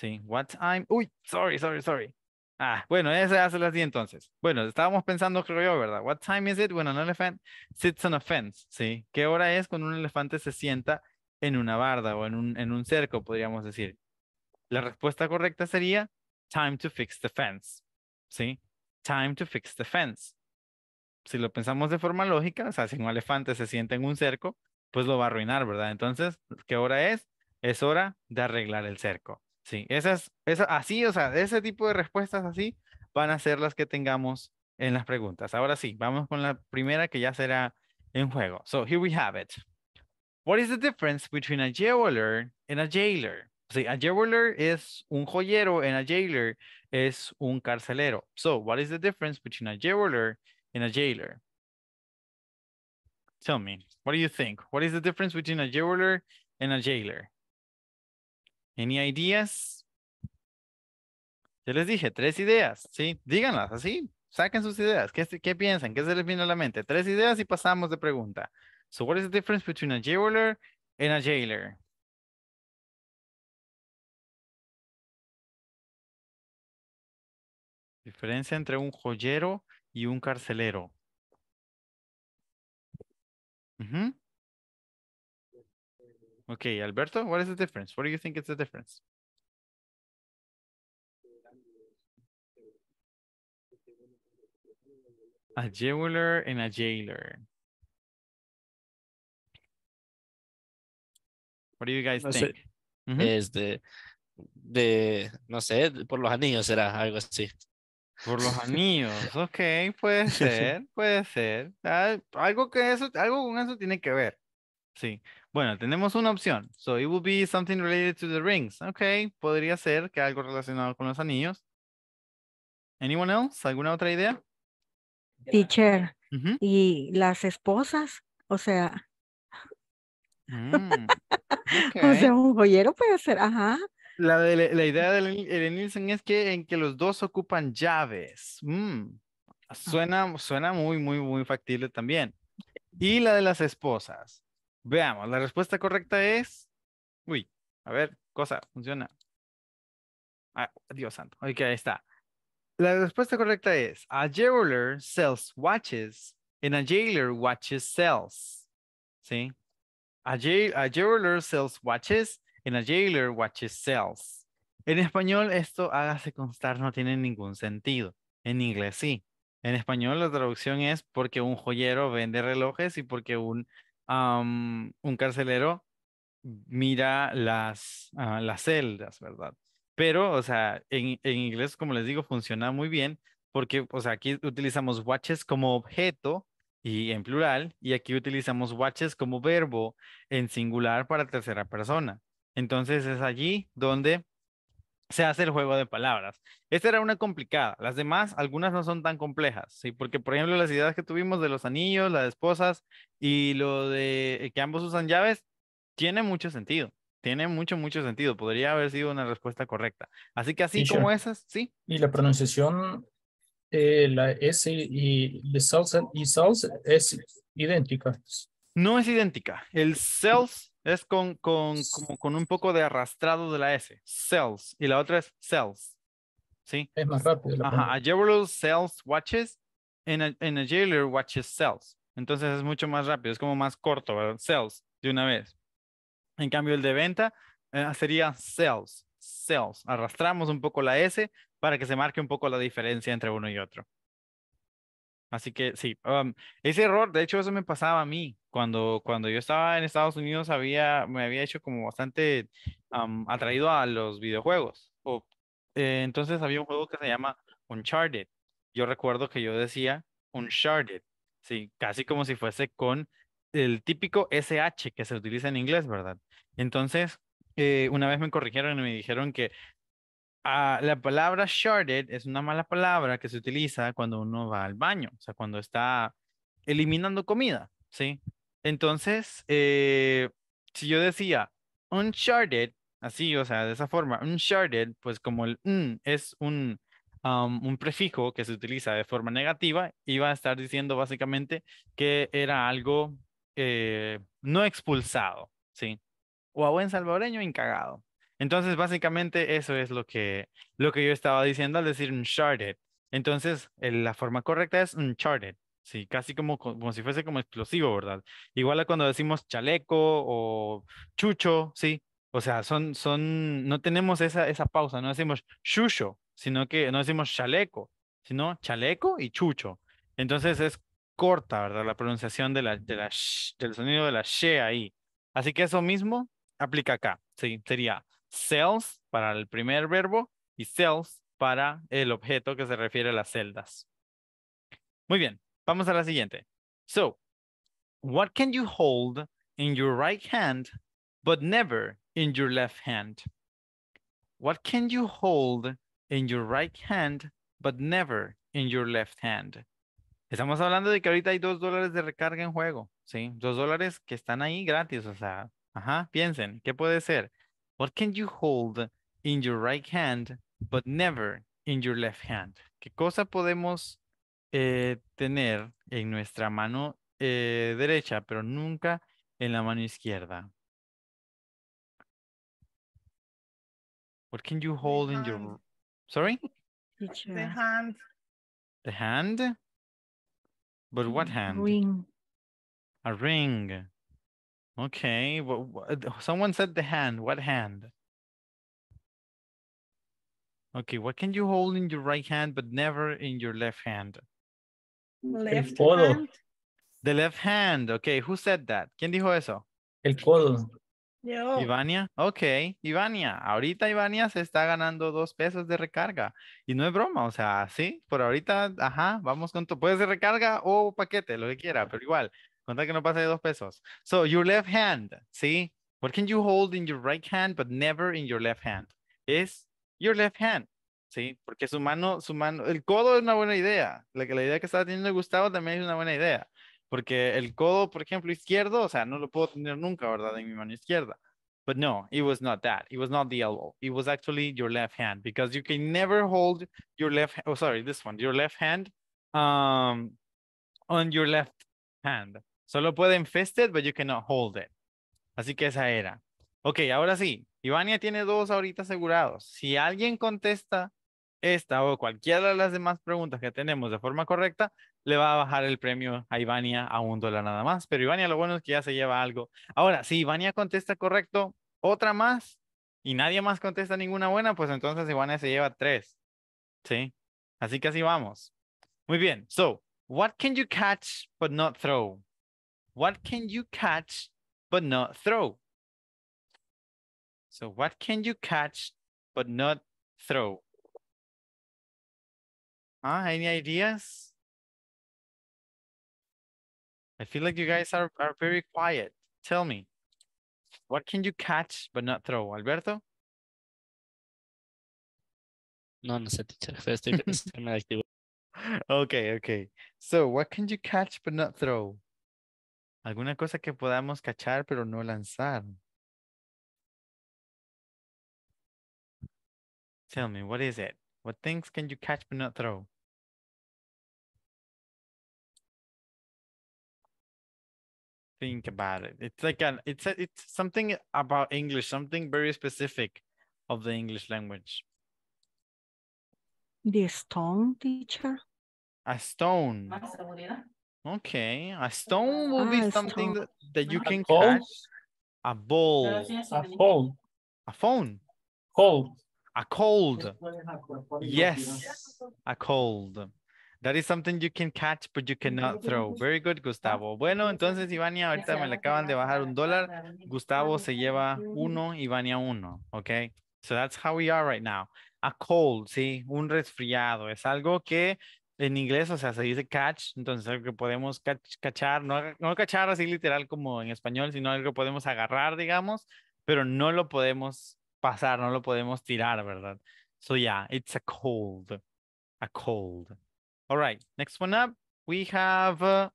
Sí, what time? Uy, sorry, sorry, sorry. Ah, bueno, esa hace las 10 entonces. Bueno, estábamos pensando, creo yo, ¿verdad? What time is it when an elephant sits on a fence? Sí, ¿qué hora es cuando un elefante se sienta en una barda o en en un cerco, podríamos decir? La respuesta correcta sería time to fix the fence. ¿Sí? Time to fix the fence. Si lo pensamos de forma lógica, o sea, si un elefante se sienta en un cerco, pues lo va a arruinar, ¿verdad? Entonces, ¿qué hora es? Es hora de arreglar el cerco. Sí, esas, así, o sea, ese tipo de respuestas así van a ser las que tengamos en las preguntas. Ahora sí, vamos con la primera que ya será en juego. So here we have it. What is the difference between a jailer and a jailer? a jeweler es un joyero and a jailer es un carcelero. So, what is the difference between a jeweler and a jailer? Tell me, what do you think? What is the difference between a jeweler and a jailer? Any ideas? Ya les dije, tres ideas, ¿sí? Díganlas así, saquen sus ideas. ¿Qué, piensan? ¿Qué se les viene a la mente? Tres ideas y pasamos de pregunta. So, what is the difference between a jeweler and a jailer? diferencia entre un joyero y un carcelero. Ok, Okay, Alberto, what is the difference? What do you think is the difference? A jeweler and a jailer. What do you guys think? Es de, de, no sé, por los anillos será algo así. Por los [LAUGHS] anillos, ok, puede ser, puede ser. Ah, algo que eso, algo con eso tiene que ver. Sí. Bueno, tenemos una opción. So it would be something related to the rings. Ok, podría ser que algo relacionado con los anillos. Anyone else? ¿Alguna otra idea? Teacher. Y las esposas, o sea. Mm, [LAUGHS] o sea, un joyero puede ser, ajá. La, idea de el Nielsen es que en que los dos ocupan llaves. Mm, suena, suena muy, muy, muy factible también. Y la de las esposas. Veamos, la respuesta correcta es. Uy, a ver, cosa, funciona. Ah, Dios santo. Ok, ahí está. La respuesta correcta es: A jeweler sells watches and a jailer watches sells. ¿Sí? A, a jeweler sells watches In a jailer watches cells. En español esto hágase constar no tiene ningún sentido. En inglés sí. En español la traducción es porque un joyero vende relojes y porque un, un carcelero mira las, ah, las celdas, ¿verdad? Pero, o sea, en, en inglés, como les digo, funciona muy bien porque, o sea, aquí utilizamos watches como objeto y en plural, y aquí utilizamos watches como verbo en singular para tercera persona. Entonces es allí donde se hace el juego de palabras. Esta era una complicada. Las demás, algunas no son tan complejas, ¿sí? Porque, por ejemplo, las ideas que tuvimos de los anillos, las esposas y lo de que ambos usan llaves, tiene mucho sentido. Tiene mucho, mucho sentido. Podría haber sido una respuesta correcta. Así que así como esas, sí. Y la pronunciación, eh, la S y, y salsa, y es idéntica. No es idéntica. El cells es con, con, como con un poco de arrastrado de la S. Cells. Y la otra es cells. ¿Sí? Es más rápido. Ajá. A jeweler sells watches en a, jailer watches cells. Entonces es mucho más rápido. Es como más corto, ¿verdad? Cells. De una vez. En cambio, el de venta eh, sería cells. Cells. Arrastramos un poco la S para que se marque un poco la diferencia entre uno y otro. Así que sí, um, ese error, de hecho, eso me pasaba a mí. Cuando, cuando yo estaba en Estados Unidos, había, me había hecho como bastante um, atraído a los videojuegos. O, eh, entonces había un juego que se llama Uncharted. Yo recuerdo que yo decía Uncharted, sí, casi como si fuese con el típico SH que se utiliza en inglés, ¿verdad? Entonces, eh, una vez me corrigieron y me dijeron que Ah, la palabra sharded es una mala palabra que se utiliza cuando uno va al baño, o sea, cuando está eliminando comida, ¿sí? Entonces, eh, si yo decía un sharded, así, o sea, de esa forma, un sharded, pues como el un es un, prefijo que se utiliza de forma negativa, iba a estar diciendo básicamente que era algo eh, no expulsado, ¿sí? O a buen salvadoreño, incagado, entonces, básicamente eso es lo que, lo que yo estaba diciendo al decir uncharted. Entonces, la forma correcta es uncharted. Sí, casi como, como si fuese como explosivo, ¿verdad? Igual a cuando decimos chaleco o chucho, ¿sí? O sea, son, son, no tenemos esa, esa pausa, no decimos chucho, sino que no decimos chaleco, sino chaleco y chucho. Entonces es corta, ¿verdad? La pronunciación de la, de la del sonido de la she ahí. Así que eso mismo aplica acá, ¿sí? Sería cells para el primer verbo y cells para el objeto que se refiere a las celdas. Muy bien, vamos a la siguiente. So, what can you hold in your right hand but never in your left hand? What can you hold in your right hand but never in your left hand? Estamos hablando de que ahorita hay dos dólares de recarga en juego, ¿sí? Dos dólares que están ahí gratis, o sea, ajá, piensen, ¿qué puede ser? What can you hold in your right hand, but never in your left hand? ¿Qué cosa podemos eh, tener en nuestra mano eh, derecha, pero nunca en la mano izquierda? What can you hold the in hand. your... Sorry? The hand. The hand? But what mm, hand? Ring. A ring. Okay, well, someone said the hand. What hand? Okay, what can you hold in your right hand but never in your left hand? Left El codo. Hand. The left hand. Okay, who said that? ¿Quién dijo eso? El codo. Yo. Ivania. Ok, Ivania. Ahorita Ivania se está ganando dos pesos de recarga. Y no es broma, o sea, sí, por ahorita, ajá, vamos con todo. Puede ser recarga o paquete, lo que quiera, pero igual. Cuenta que no pase de dos pesos. So your left hand, see? What can you hold in your right hand but never in your left hand? is your left hand. Sí, porque su mano, su mano, el codo es una buena idea. La, la idea que estaba teniendo Gustavo también es una buena idea. Porque el codo, por ejemplo, izquierdo, o sea, no lo puedo tener nunca, ¿verdad? En mi mano izquierda. But no, it was not that. It was not the elbow. It was actually your left hand because you can never hold your left, oh, sorry, this one, your left hand um, on your left hand. Solo pueden fested it, but you cannot hold it. Así que esa era. Ok, ahora sí. Ivania tiene dos ahorita asegurados. Si alguien contesta esta o cualquiera de las demás preguntas que tenemos de forma correcta, le va a bajar el premio a Ivania a un dólar nada más. Pero Ivania, lo bueno es que ya se lleva algo. Ahora, si Ivania contesta correcto, otra más, y nadie más contesta ninguna buena, pues entonces Ivania se lleva tres. ¿Sí? Así que así vamos. Muy bien. So, what can you catch but not throw? What can you catch but not throw? So what can you catch but not throw? Huh? Ah, any ideas? I feel like you guys are, are very quiet. Tell me, what can you catch but not throw? Alberto? No, no sé, teacher. First, [LAUGHS] okay, okay. So what can you catch but not throw? Alguna cosa que podamos cachar pero no lanzar. Tell me, what is it? What things can you catch but not throw? Think about it. It's like an it's a, it's something about English, something very specific of the English language. The stone teacher. A stone. Okay, a stone will be ah, something that, you can catch. A ball. A phone. A phone. Cold. A cold. Yes, a cold. That is something you can catch, but you cannot throw. Very good, Gustavo. Bueno, entonces, Ivania, ahorita me le acaban de bajar un dólar. Gustavo se lleva uno, Ivania uno. Okay, so that's how we are right now. A cold, sí, un resfriado. Es algo que en inglés, o sea, se dice catch, entonces algo que podemos catch, cachar, no, no cachar así literal como en español, sino algo que podemos agarrar, digamos, pero no lo podemos pasar, no lo podemos tirar, ¿verdad? So yeah, it's a cold, a cold. All right, next one up, we have... Uh,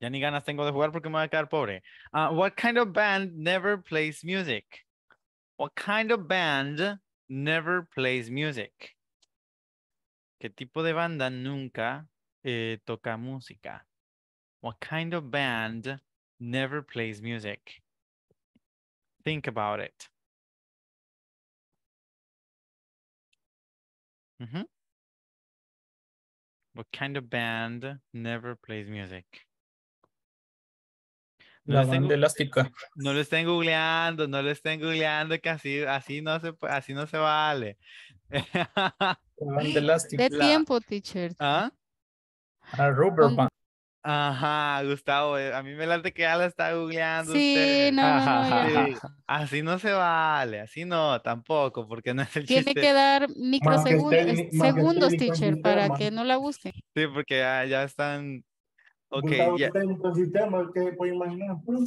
ya ni ganas tengo de jugar porque me voy a quedar pobre. Uh, what kind of band never plays music? What kind of band never plays music? ¿Qué tipo de banda nunca eh, toca música? What kind of band never plays music? Think about it. Mm -hmm. What kind of band never plays music? No lo estén googleando, no lo estén googleando, que así, así, no, se, así no se vale. [LAUGHS] De tiempo, teacher. ¿Ah? A rubber Ajá, Gustavo, eh, a mí me late que ya la está googleando sí, usted. No, así no se vale, así no, tampoco, porque no es el Tiene que dar microsegundos, segundos, teacher, para que no la busquen. Sí, porque ya están Okay, ya.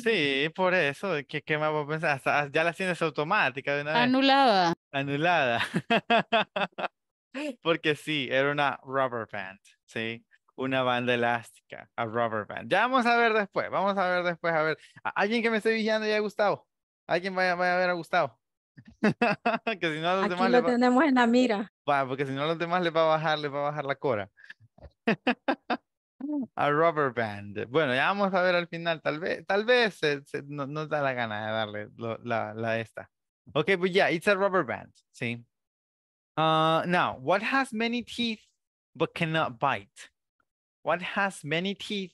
Sí, por eso, ¿qué, qué más vos pensás? Ah, ya la tienes automática de una vez. Anulada. Anulada. [LAUGHS] Porque sí, era una rubber band, ¿sí? Una banda elástica, a rubber band. Ya vamos a ver después, vamos a ver después, a ver. ¿Alguien que me esté vigilando ya, Gustavo? ¿Alguien vaya, a ver a Gustavo? [LAUGHS] que si no los Aquí demás lo tenemos en la mira. porque si no a los demás les va a bajar, les va a bajar la cora. [LAUGHS] A Rubber Band. Bueno, ya vamos a ver al final. Tal vez, tal vez se, se, no, da la gana de darle lo, la, la esta. Okay, but yeah, it's a rubber band. See? Uh, now, what has many teeth but cannot bite? What has many teeth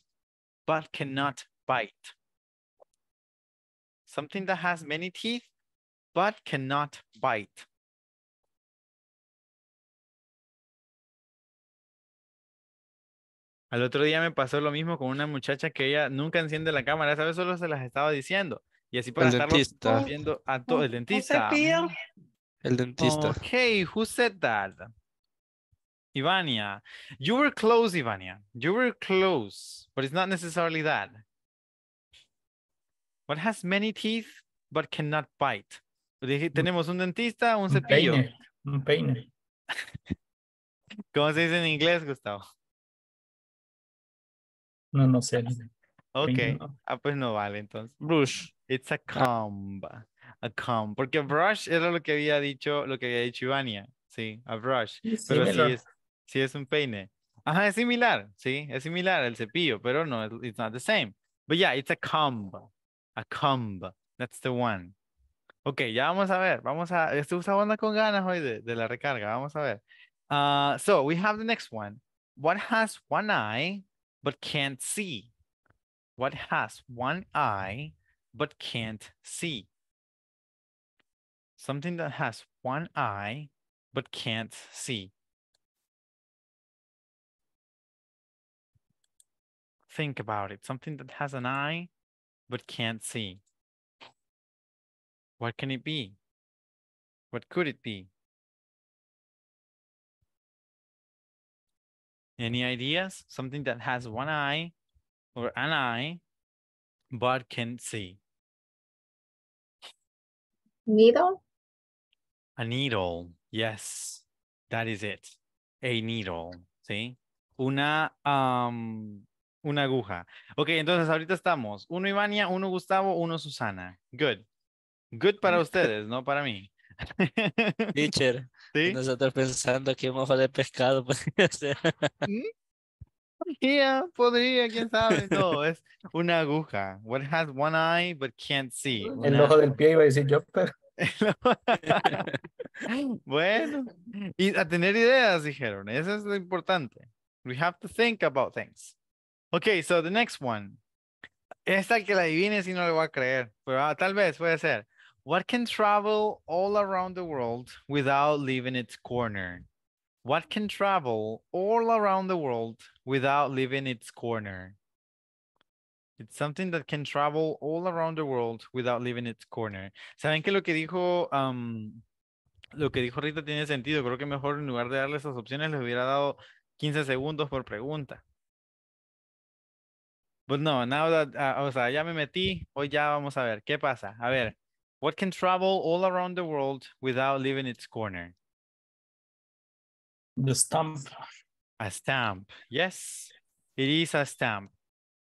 but cannot bite? Something that has many teeth but cannot bite. Al otro día me pasó lo mismo con una muchacha que ella nunca enciende la cámara, sabes solo se las estaba diciendo. Y así para el viendo a todo el dentista. Mm. El dentista. Okay, who said that? Ivania. You were close, Ivania. You were close, but it's not necessarily that. What has many teeth but cannot bite? Tenemos un dentista, un cepillo. Un peine. [LAUGHS] ¿Cómo se dice en inglés, Gustavo? No, no sé. Ok, ah, pues no vale entonces. Brush, it's a ah. comb. A comb. Porque brush era lo que había dicho, lo que había dicho Ivania. Sí, a brush. pero sí, es, es un peine. Ajá, es similar, sí, es similar al cepillo, pero no, it's not the same. But yeah, it's a comb. A comb. That's the one. Ok, ya vamos a ver. Vamos a. Estoy usando con ganas hoy de, la recarga. Vamos a ver. Ah, so we have the next one. What has one eye but can't see? What has one eye but can't see? Something that has one eye but can't see. Think about it. Something that has an eye but can't see. What can it be? What could it be? Any ideas? Something that has one eye or an eye, but can see. Needle? A needle, yes. That is it. A needle, ¿sí? Una, una aguja. Ok, entonces ahorita estamos. Uno Ivania, uno Gustavo, uno Susana. Good. Good para [LAUGHS] ustedes, no para mí. [LAUGHS] Teacher. Nosotros pensando que mofa de pescado [LAUGHS] podría pues, ser. ¿Mm? Podría, podría, quién sabe. No, es una aguja. What has one eye but can't see. El ojo del pie iba a decir yo, [LAUGHS] bueno, y a tener ideas, dijeron. Eso es lo importante. We have to think about things. Okay, so the next one. Esta que la adivine si no le voy a creer, pero ah, tal vez puede ser. What can travel all around the world without leaving its corner? What can travel all around the world without leaving its corner? It's something that can travel all around the world without leaving its corner. ¿Saben que lo que dijo um, lo que dijo Rita tiene sentido? Creo que mejor en lugar de darle esas opciones les hubiera dado 15 segundos por pregunta. But no, now that, uh, o sea, ya me metí, hoy ya vamos a ver qué pasa. A ver, what can travel all around the world without leaving its corner? The stamp. A stamp. Yes, it is a stamp.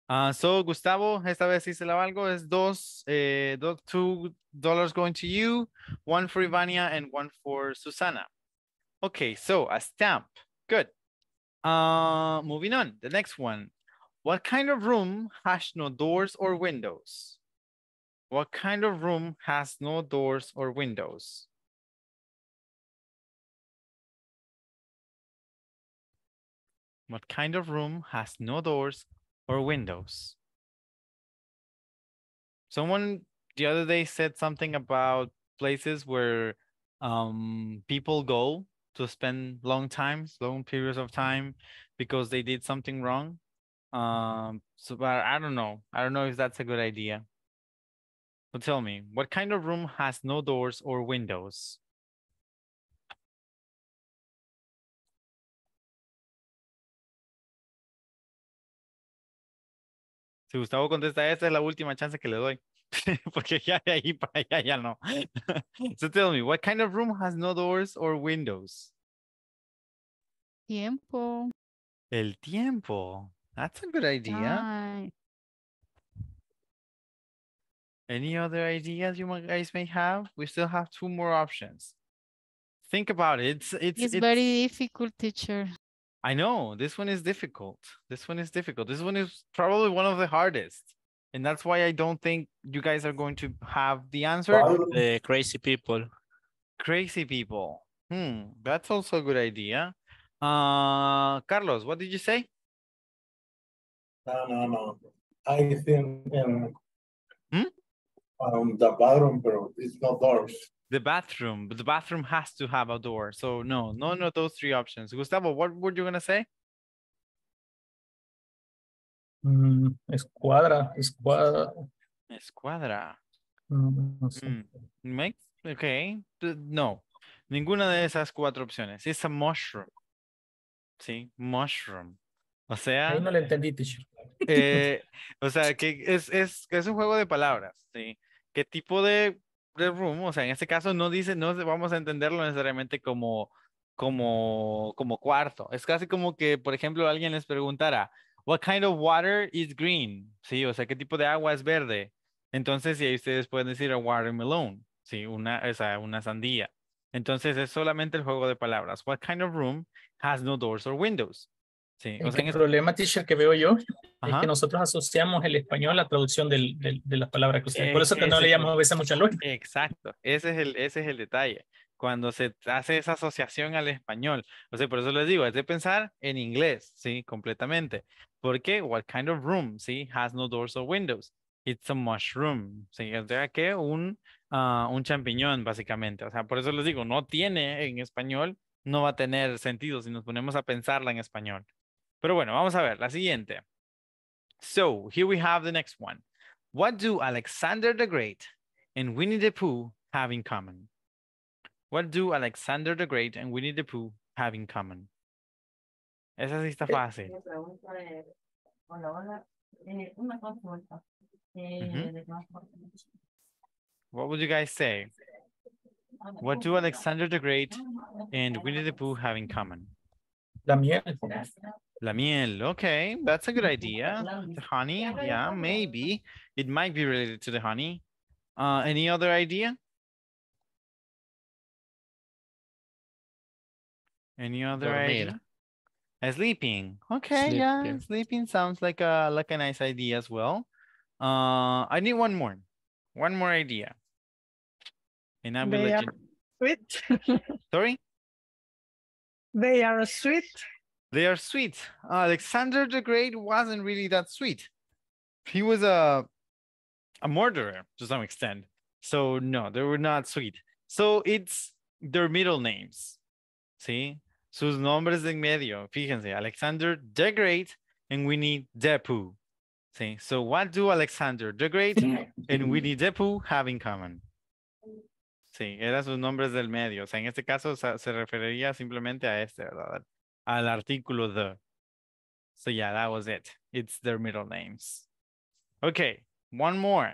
Uh, so, Gustavo, esta vez sí se la valgo. Es dos, eh, dos, two dollars going to you, one for Ivania and one for Susana. Okay, so a stamp. Good. Uh, moving on, the next one. What kind of room has no doors or windows? What kind of room has no doors or windows? What kind of room has no doors or windows? Someone the other day said something about places where um, people go to spend long times, long periods of time because they did something wrong. Um, so, but I don't know. I don't know if that's a good idea. So tell me, what kind of room has no doors or windows? Si Gustavo contesta, esta es la última chance que le doy. [LAUGHS] Porque ya de ahí para allá ya no. [LAUGHS] so tell me, what kind of room has no doors or windows? Tiempo. El tiempo. That's a good idea. Time. Any other ideas you guys may have? We still have two more options. Think about it. It's it's, it's, it's very difficult, teacher. I know this one is difficult. This one is difficult. This one is probably one of the hardest. And that's why I don't think you guys are going to have the answer. The crazy people. Crazy people. Hmm, that's also a good idea. Uh, Carlos, what did you say? No, no, no. I think um, hmm? Um, the bathroom, bro. It's no doors. The bathroom, but the bathroom has to have a door. So no, no, no, those three options. Gustavo, what were you gonna say? Mm, escuadra, escuadra. Escuadra. No, mm, okay, no. Ninguna de esas cuatro opciones. Es a mushroom. Sí, mushroom. O sea. Yo no le entendí, teacher. Eh, o sea, que es, es, es un juego de palabras, sí qué tipo de, room, o sea, en este caso no dice, no vamos a entenderlo necesariamente como, como, como cuarto. Es casi como que, por ejemplo, alguien les preguntara, what kind of water is green? Sí, o sea, ¿qué tipo de agua es verde? Entonces, si ahí ustedes pueden decir a watermelon, sí, una, sea, una sandía. Entonces, es solamente el juego de palabras. What kind of room has no doors or windows? Sí, o sea, el problema, teacher, que veo yo es que nosotros asociamos el español a la traducción de las palabras que ustedes. Por eso que no le llamamos a veces mucha lógica. Exacto, ese es el, ese es el detalle. Cuando se hace esa asociación al español. O sea, por eso les digo, es de pensar en inglés, ¿sí? Completamente. Porque, what kind of room, ¿sí? Has no doors or windows. It's a mushroom, ¿sí? O sea, que un, ah, un champiñón, básicamente. O sea, por eso les digo, no tiene en español, no va a tener sentido si nos ponemos a pensarla en español. Pero bueno, vamos a ver, la siguiente. So here we have the next one. What do Alexander the Great and Winnie the Pooh have in common? What do Alexander the Great and Winnie the Pooh have in common? Esa sí está eh, fácil. Mm -hmm. What would you guys say? What do Alexander the Great and Winnie the Pooh have in common? La miel. La miel. Okay, that's a good mm-hmm. idea. Honey. Yeah, maybe it might be related to the honey. Uh, any other idea? Any other idea? Uh, sleeping. Okay, Sleep, yeah. yeah. Sleeping sounds like a like a nice idea as well. Uh, I need one more, one more idea, and I will they are you. Sweet. [LAUGHS] Sorry. They are sweet. They are sweet. Alexander the Great wasn't really that sweet. He was a a murderer to some extent. So no, they were not sweet. So it's their middle names. See? Sus nombres en medio. Fíjense, Alexander the Great, and Winnie the Pooh. See? So what do Alexander the Great and [LAUGHS] Winnie the Pooh have in common? Sí, eran sus nombres del medio. O sea, en este caso se, se referiría simplemente a este, ¿verdad? al artículo the. So yeah, that was it. It's their middle names. Okay, one more.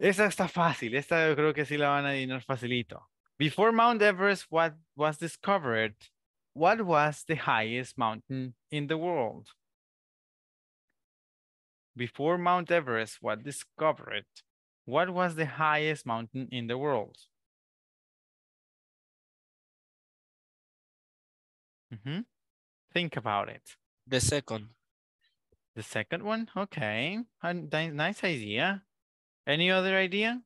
Esta está fácil. Esta yo creo que sí la van a adivinar facilito. Before Mount Everest what was discovered, what was the highest mountain in the world? Before Mount Everest was discovered, what was the highest mountain in the world? Mm -hmm. Think about it. The second. The second one? Okay. Nice idea. Any other idea?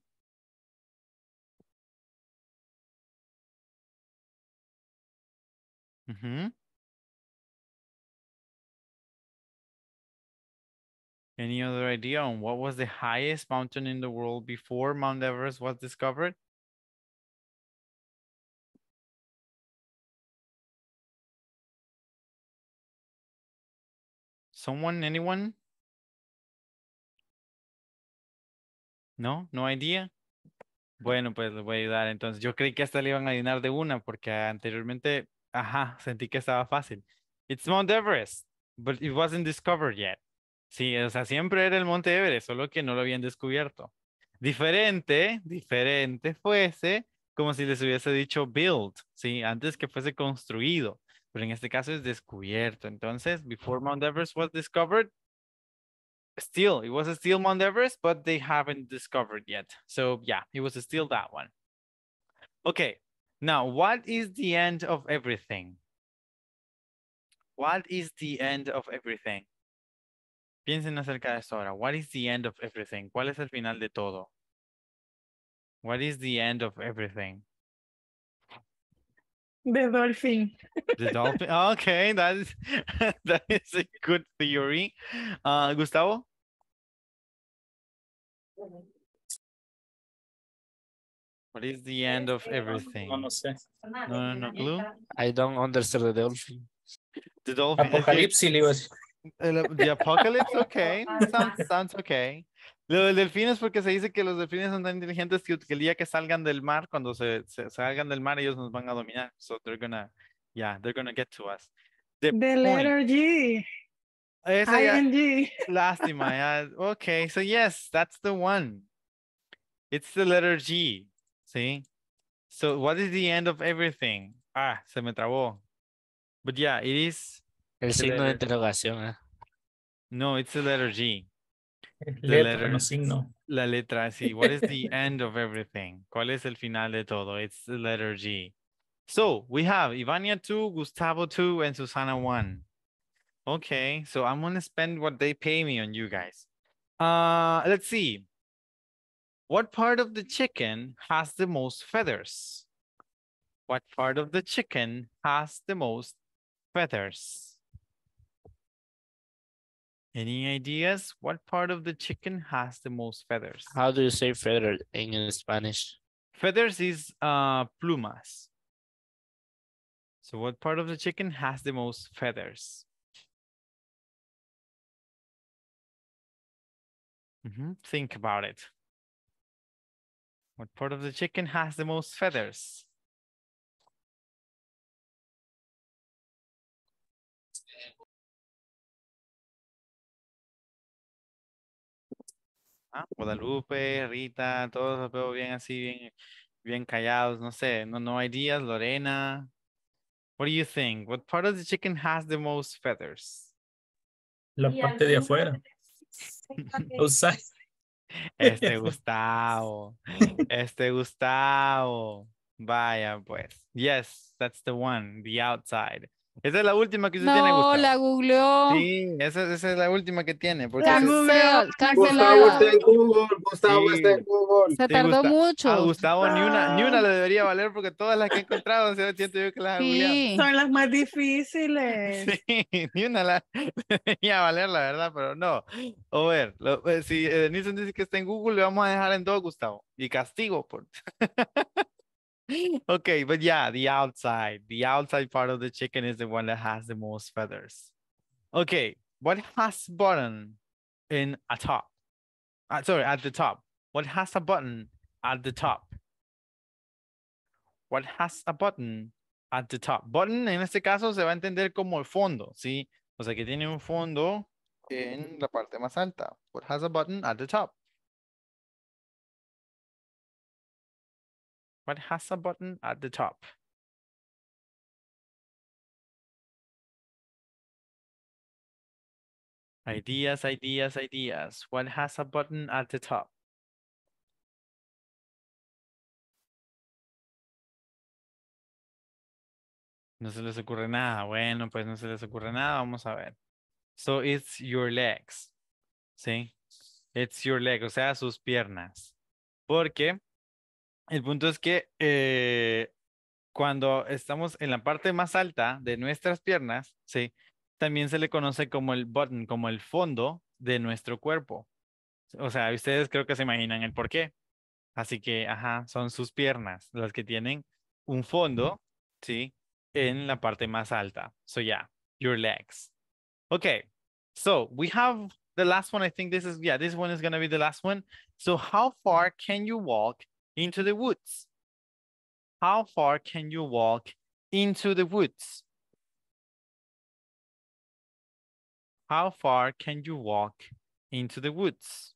Mm -hmm. Any other idea on what was the highest mountain in the world before Mount Everest was discovered? Someone, anyone? No, no idea. Bueno, pues les voy a ayudar. Entonces, yo creí que hasta le iban a llenar de una porque anteriormente, ajá, sentí que estaba fácil. It's Mount Everest, but it wasn't discovered yet. Sí, o sea, siempre era el Monte Everest, solo que no lo habían descubierto. Diferente, diferente fuese como si les hubiese dicho build, sí, antes que fuese construido. pero en este caso es descubierto. Entonces, before Mount Everest was discovered, still, it was still Mount Everest, but they haven't discovered yet. So yeah, it was still that one. Okay, now what is the end of everything? What is the end of everything? Piensen acerca de esto ahora. What is the end of everything? ¿Cuál es el final de todo? What is the end of everything? The dolphin. The dolphin. Okay, that is [LAUGHS] that is a good theory. Uh, Gustavo. What is the end of everything? No, no, no clue. I don't understand the dolphin. The dolphin. Apocalypse, the, [LAUGHS] the apocalypse. Okay, sounds sounds okay. Lo del delfín es porque se dice que los delfines son tan inteligentes que, el día que salgan del mar, cuando se, salgan del mar, ellos nos van a dominar. So they're gonna, yeah, they're gonna get to us. The, letter G. Esa ING. Ya, [LAUGHS] lástima, yeah. Okay, so yes, that's the one. It's the letter G. See? So what is the end of everything? Ah, se me trabó. But yeah, it is. El signo de interrogación. ¿eh? No, it's the letter G. The [LAUGHS] no signo. La letra, sí. What is the [LAUGHS] end of everything? ¿Cuál es el final de todo? It's the letter G. So we have Ivania 2, Gustavo 2, and Susana 1. Okay, so I'm going to spend what they pay me on you guys. Uh, let's see. What part of the chicken has the most feathers? What part of the chicken has the most feathers? Any ideas? What part of the chicken has the most feathers? How do you say feathers in Spanish? Feathers is uh, plumas. So what part of the chicken has the most feathers? Mm -hmm. Think about it. What part of the chicken has the most feathers? Guadalupe, Rita, todos bien así, bien, bien callados. No sé, no, no ideas. Lorena, what do you think? What part of the chicken has the most feathers? La parte de afuera. [LAUGHS] [LAUGHS] Este [LAUGHS] Gustavo. Este Gustavo. Vaya, pues. Yes, that's the one, the outside. Esa es la última que usted tiene, Gustavo. No, la googleó. Sí, esa, esa, es la última que tiene. Porque la googleó, cancelada. Gustavo está en Google, Gustavo está en Google. Se tardó mucho. A Gustavo ni, una, ni una le debería valer porque todas las que he encontrado, se siento yo que las Son las más difíciles. [LAUGHS] Sí, ni una la [LAUGHS] debería valer, la verdad, pero no. A ver, eh, si Denison eh, dice que está en Google, le vamos a dejar en dos, Gustavo. Y castigo. Por... [LAUGHS] okay, but yeah, the outside, the outside part of the chicken is the one that has the most feathers. Okay, what has button in a top? Uh, sorry, at the top. What has a button at the top? What has a button at the top? Button en este caso se va a entender como el fondo, ¿sí? O sea que tiene un fondo en la parte más alta. What has a button at the top? What has a button at the top. Ideas, ideas, ideas. What has a button at the top? No se les ocurre nada. Bueno, pues no se les ocurre nada. Vamos a ver. So it's your legs. ¿Sí? It's your legs. o sea, sus piernas. Porque El punto es que eh, cuando estamos en la parte más alta de nuestras piernas, ¿sí? también se le conoce como el button, como el fondo de nuestro cuerpo. O sea, ustedes creo que se imaginan el por qué. Así que, ajá, son sus piernas las que tienen un fondo, ¿sí? En la parte más alta. So, yeah, your legs. Okay, so we have the last one. I think this is, yeah, this one is going to be the last one. So, how far can you walk into the woods. How far can you walk into the woods? How far can you walk into the woods?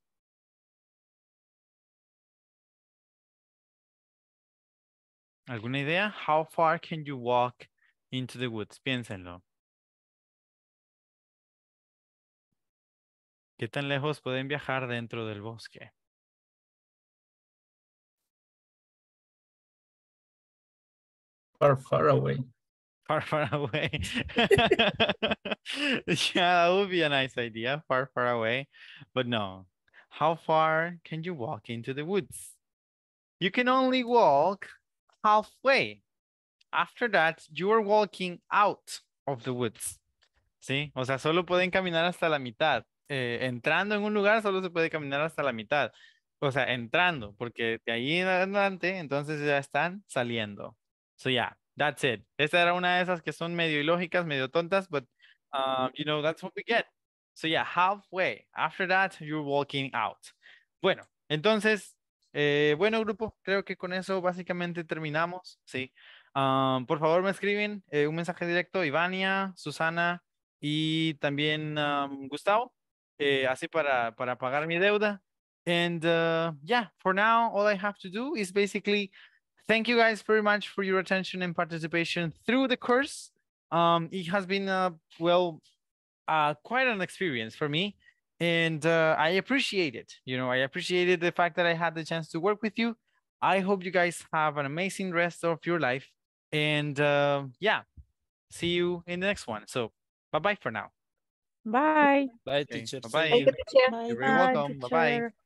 ¿Alguna idea? How far can you walk into the woods? Piénsenlo. ¿Qué tan lejos pueden viajar dentro del bosque? far, far away. Far, far away. [LAUGHS] yeah, that would be a nice idea. Far, far away. But no, how far can you walk into the woods? You can only walk halfway. After that, you are walking out of the woods. ¿Sí? O sea, solo pueden caminar hasta la mitad. Eh, entrando en un lugar, solo se puede caminar hasta la mitad. O sea, entrando, porque de ahí en adelante, entonces ya están saliendo. So yeah, that's it. Esta era una de esas que son medio ilógicas, medio tontas, but um, you know, that's what we get. So yeah, halfway. After that, you're walking out. Bueno, entonces, eh, bueno grupo, creo que con eso básicamente terminamos, ¿sí? Um, por favor me escriben eh, un mensaje directo, Ivania, Susana y también um, Gustavo, eh, así para, para pagar mi deuda. And uh, yeah, for now, all I have to do is basically thank you guys very much for your attention and participation through the course. Um, it has been, uh, well, uh, quite an experience for me. And uh, I appreciate it. You know, I appreciated the fact that I had the chance to work with you. I hope you guys have an amazing rest of your life. And uh, yeah, see you in the next one. So bye bye for now. Bye. Bye, teacher. Bye. Bye. You're very welcome. Bye bye.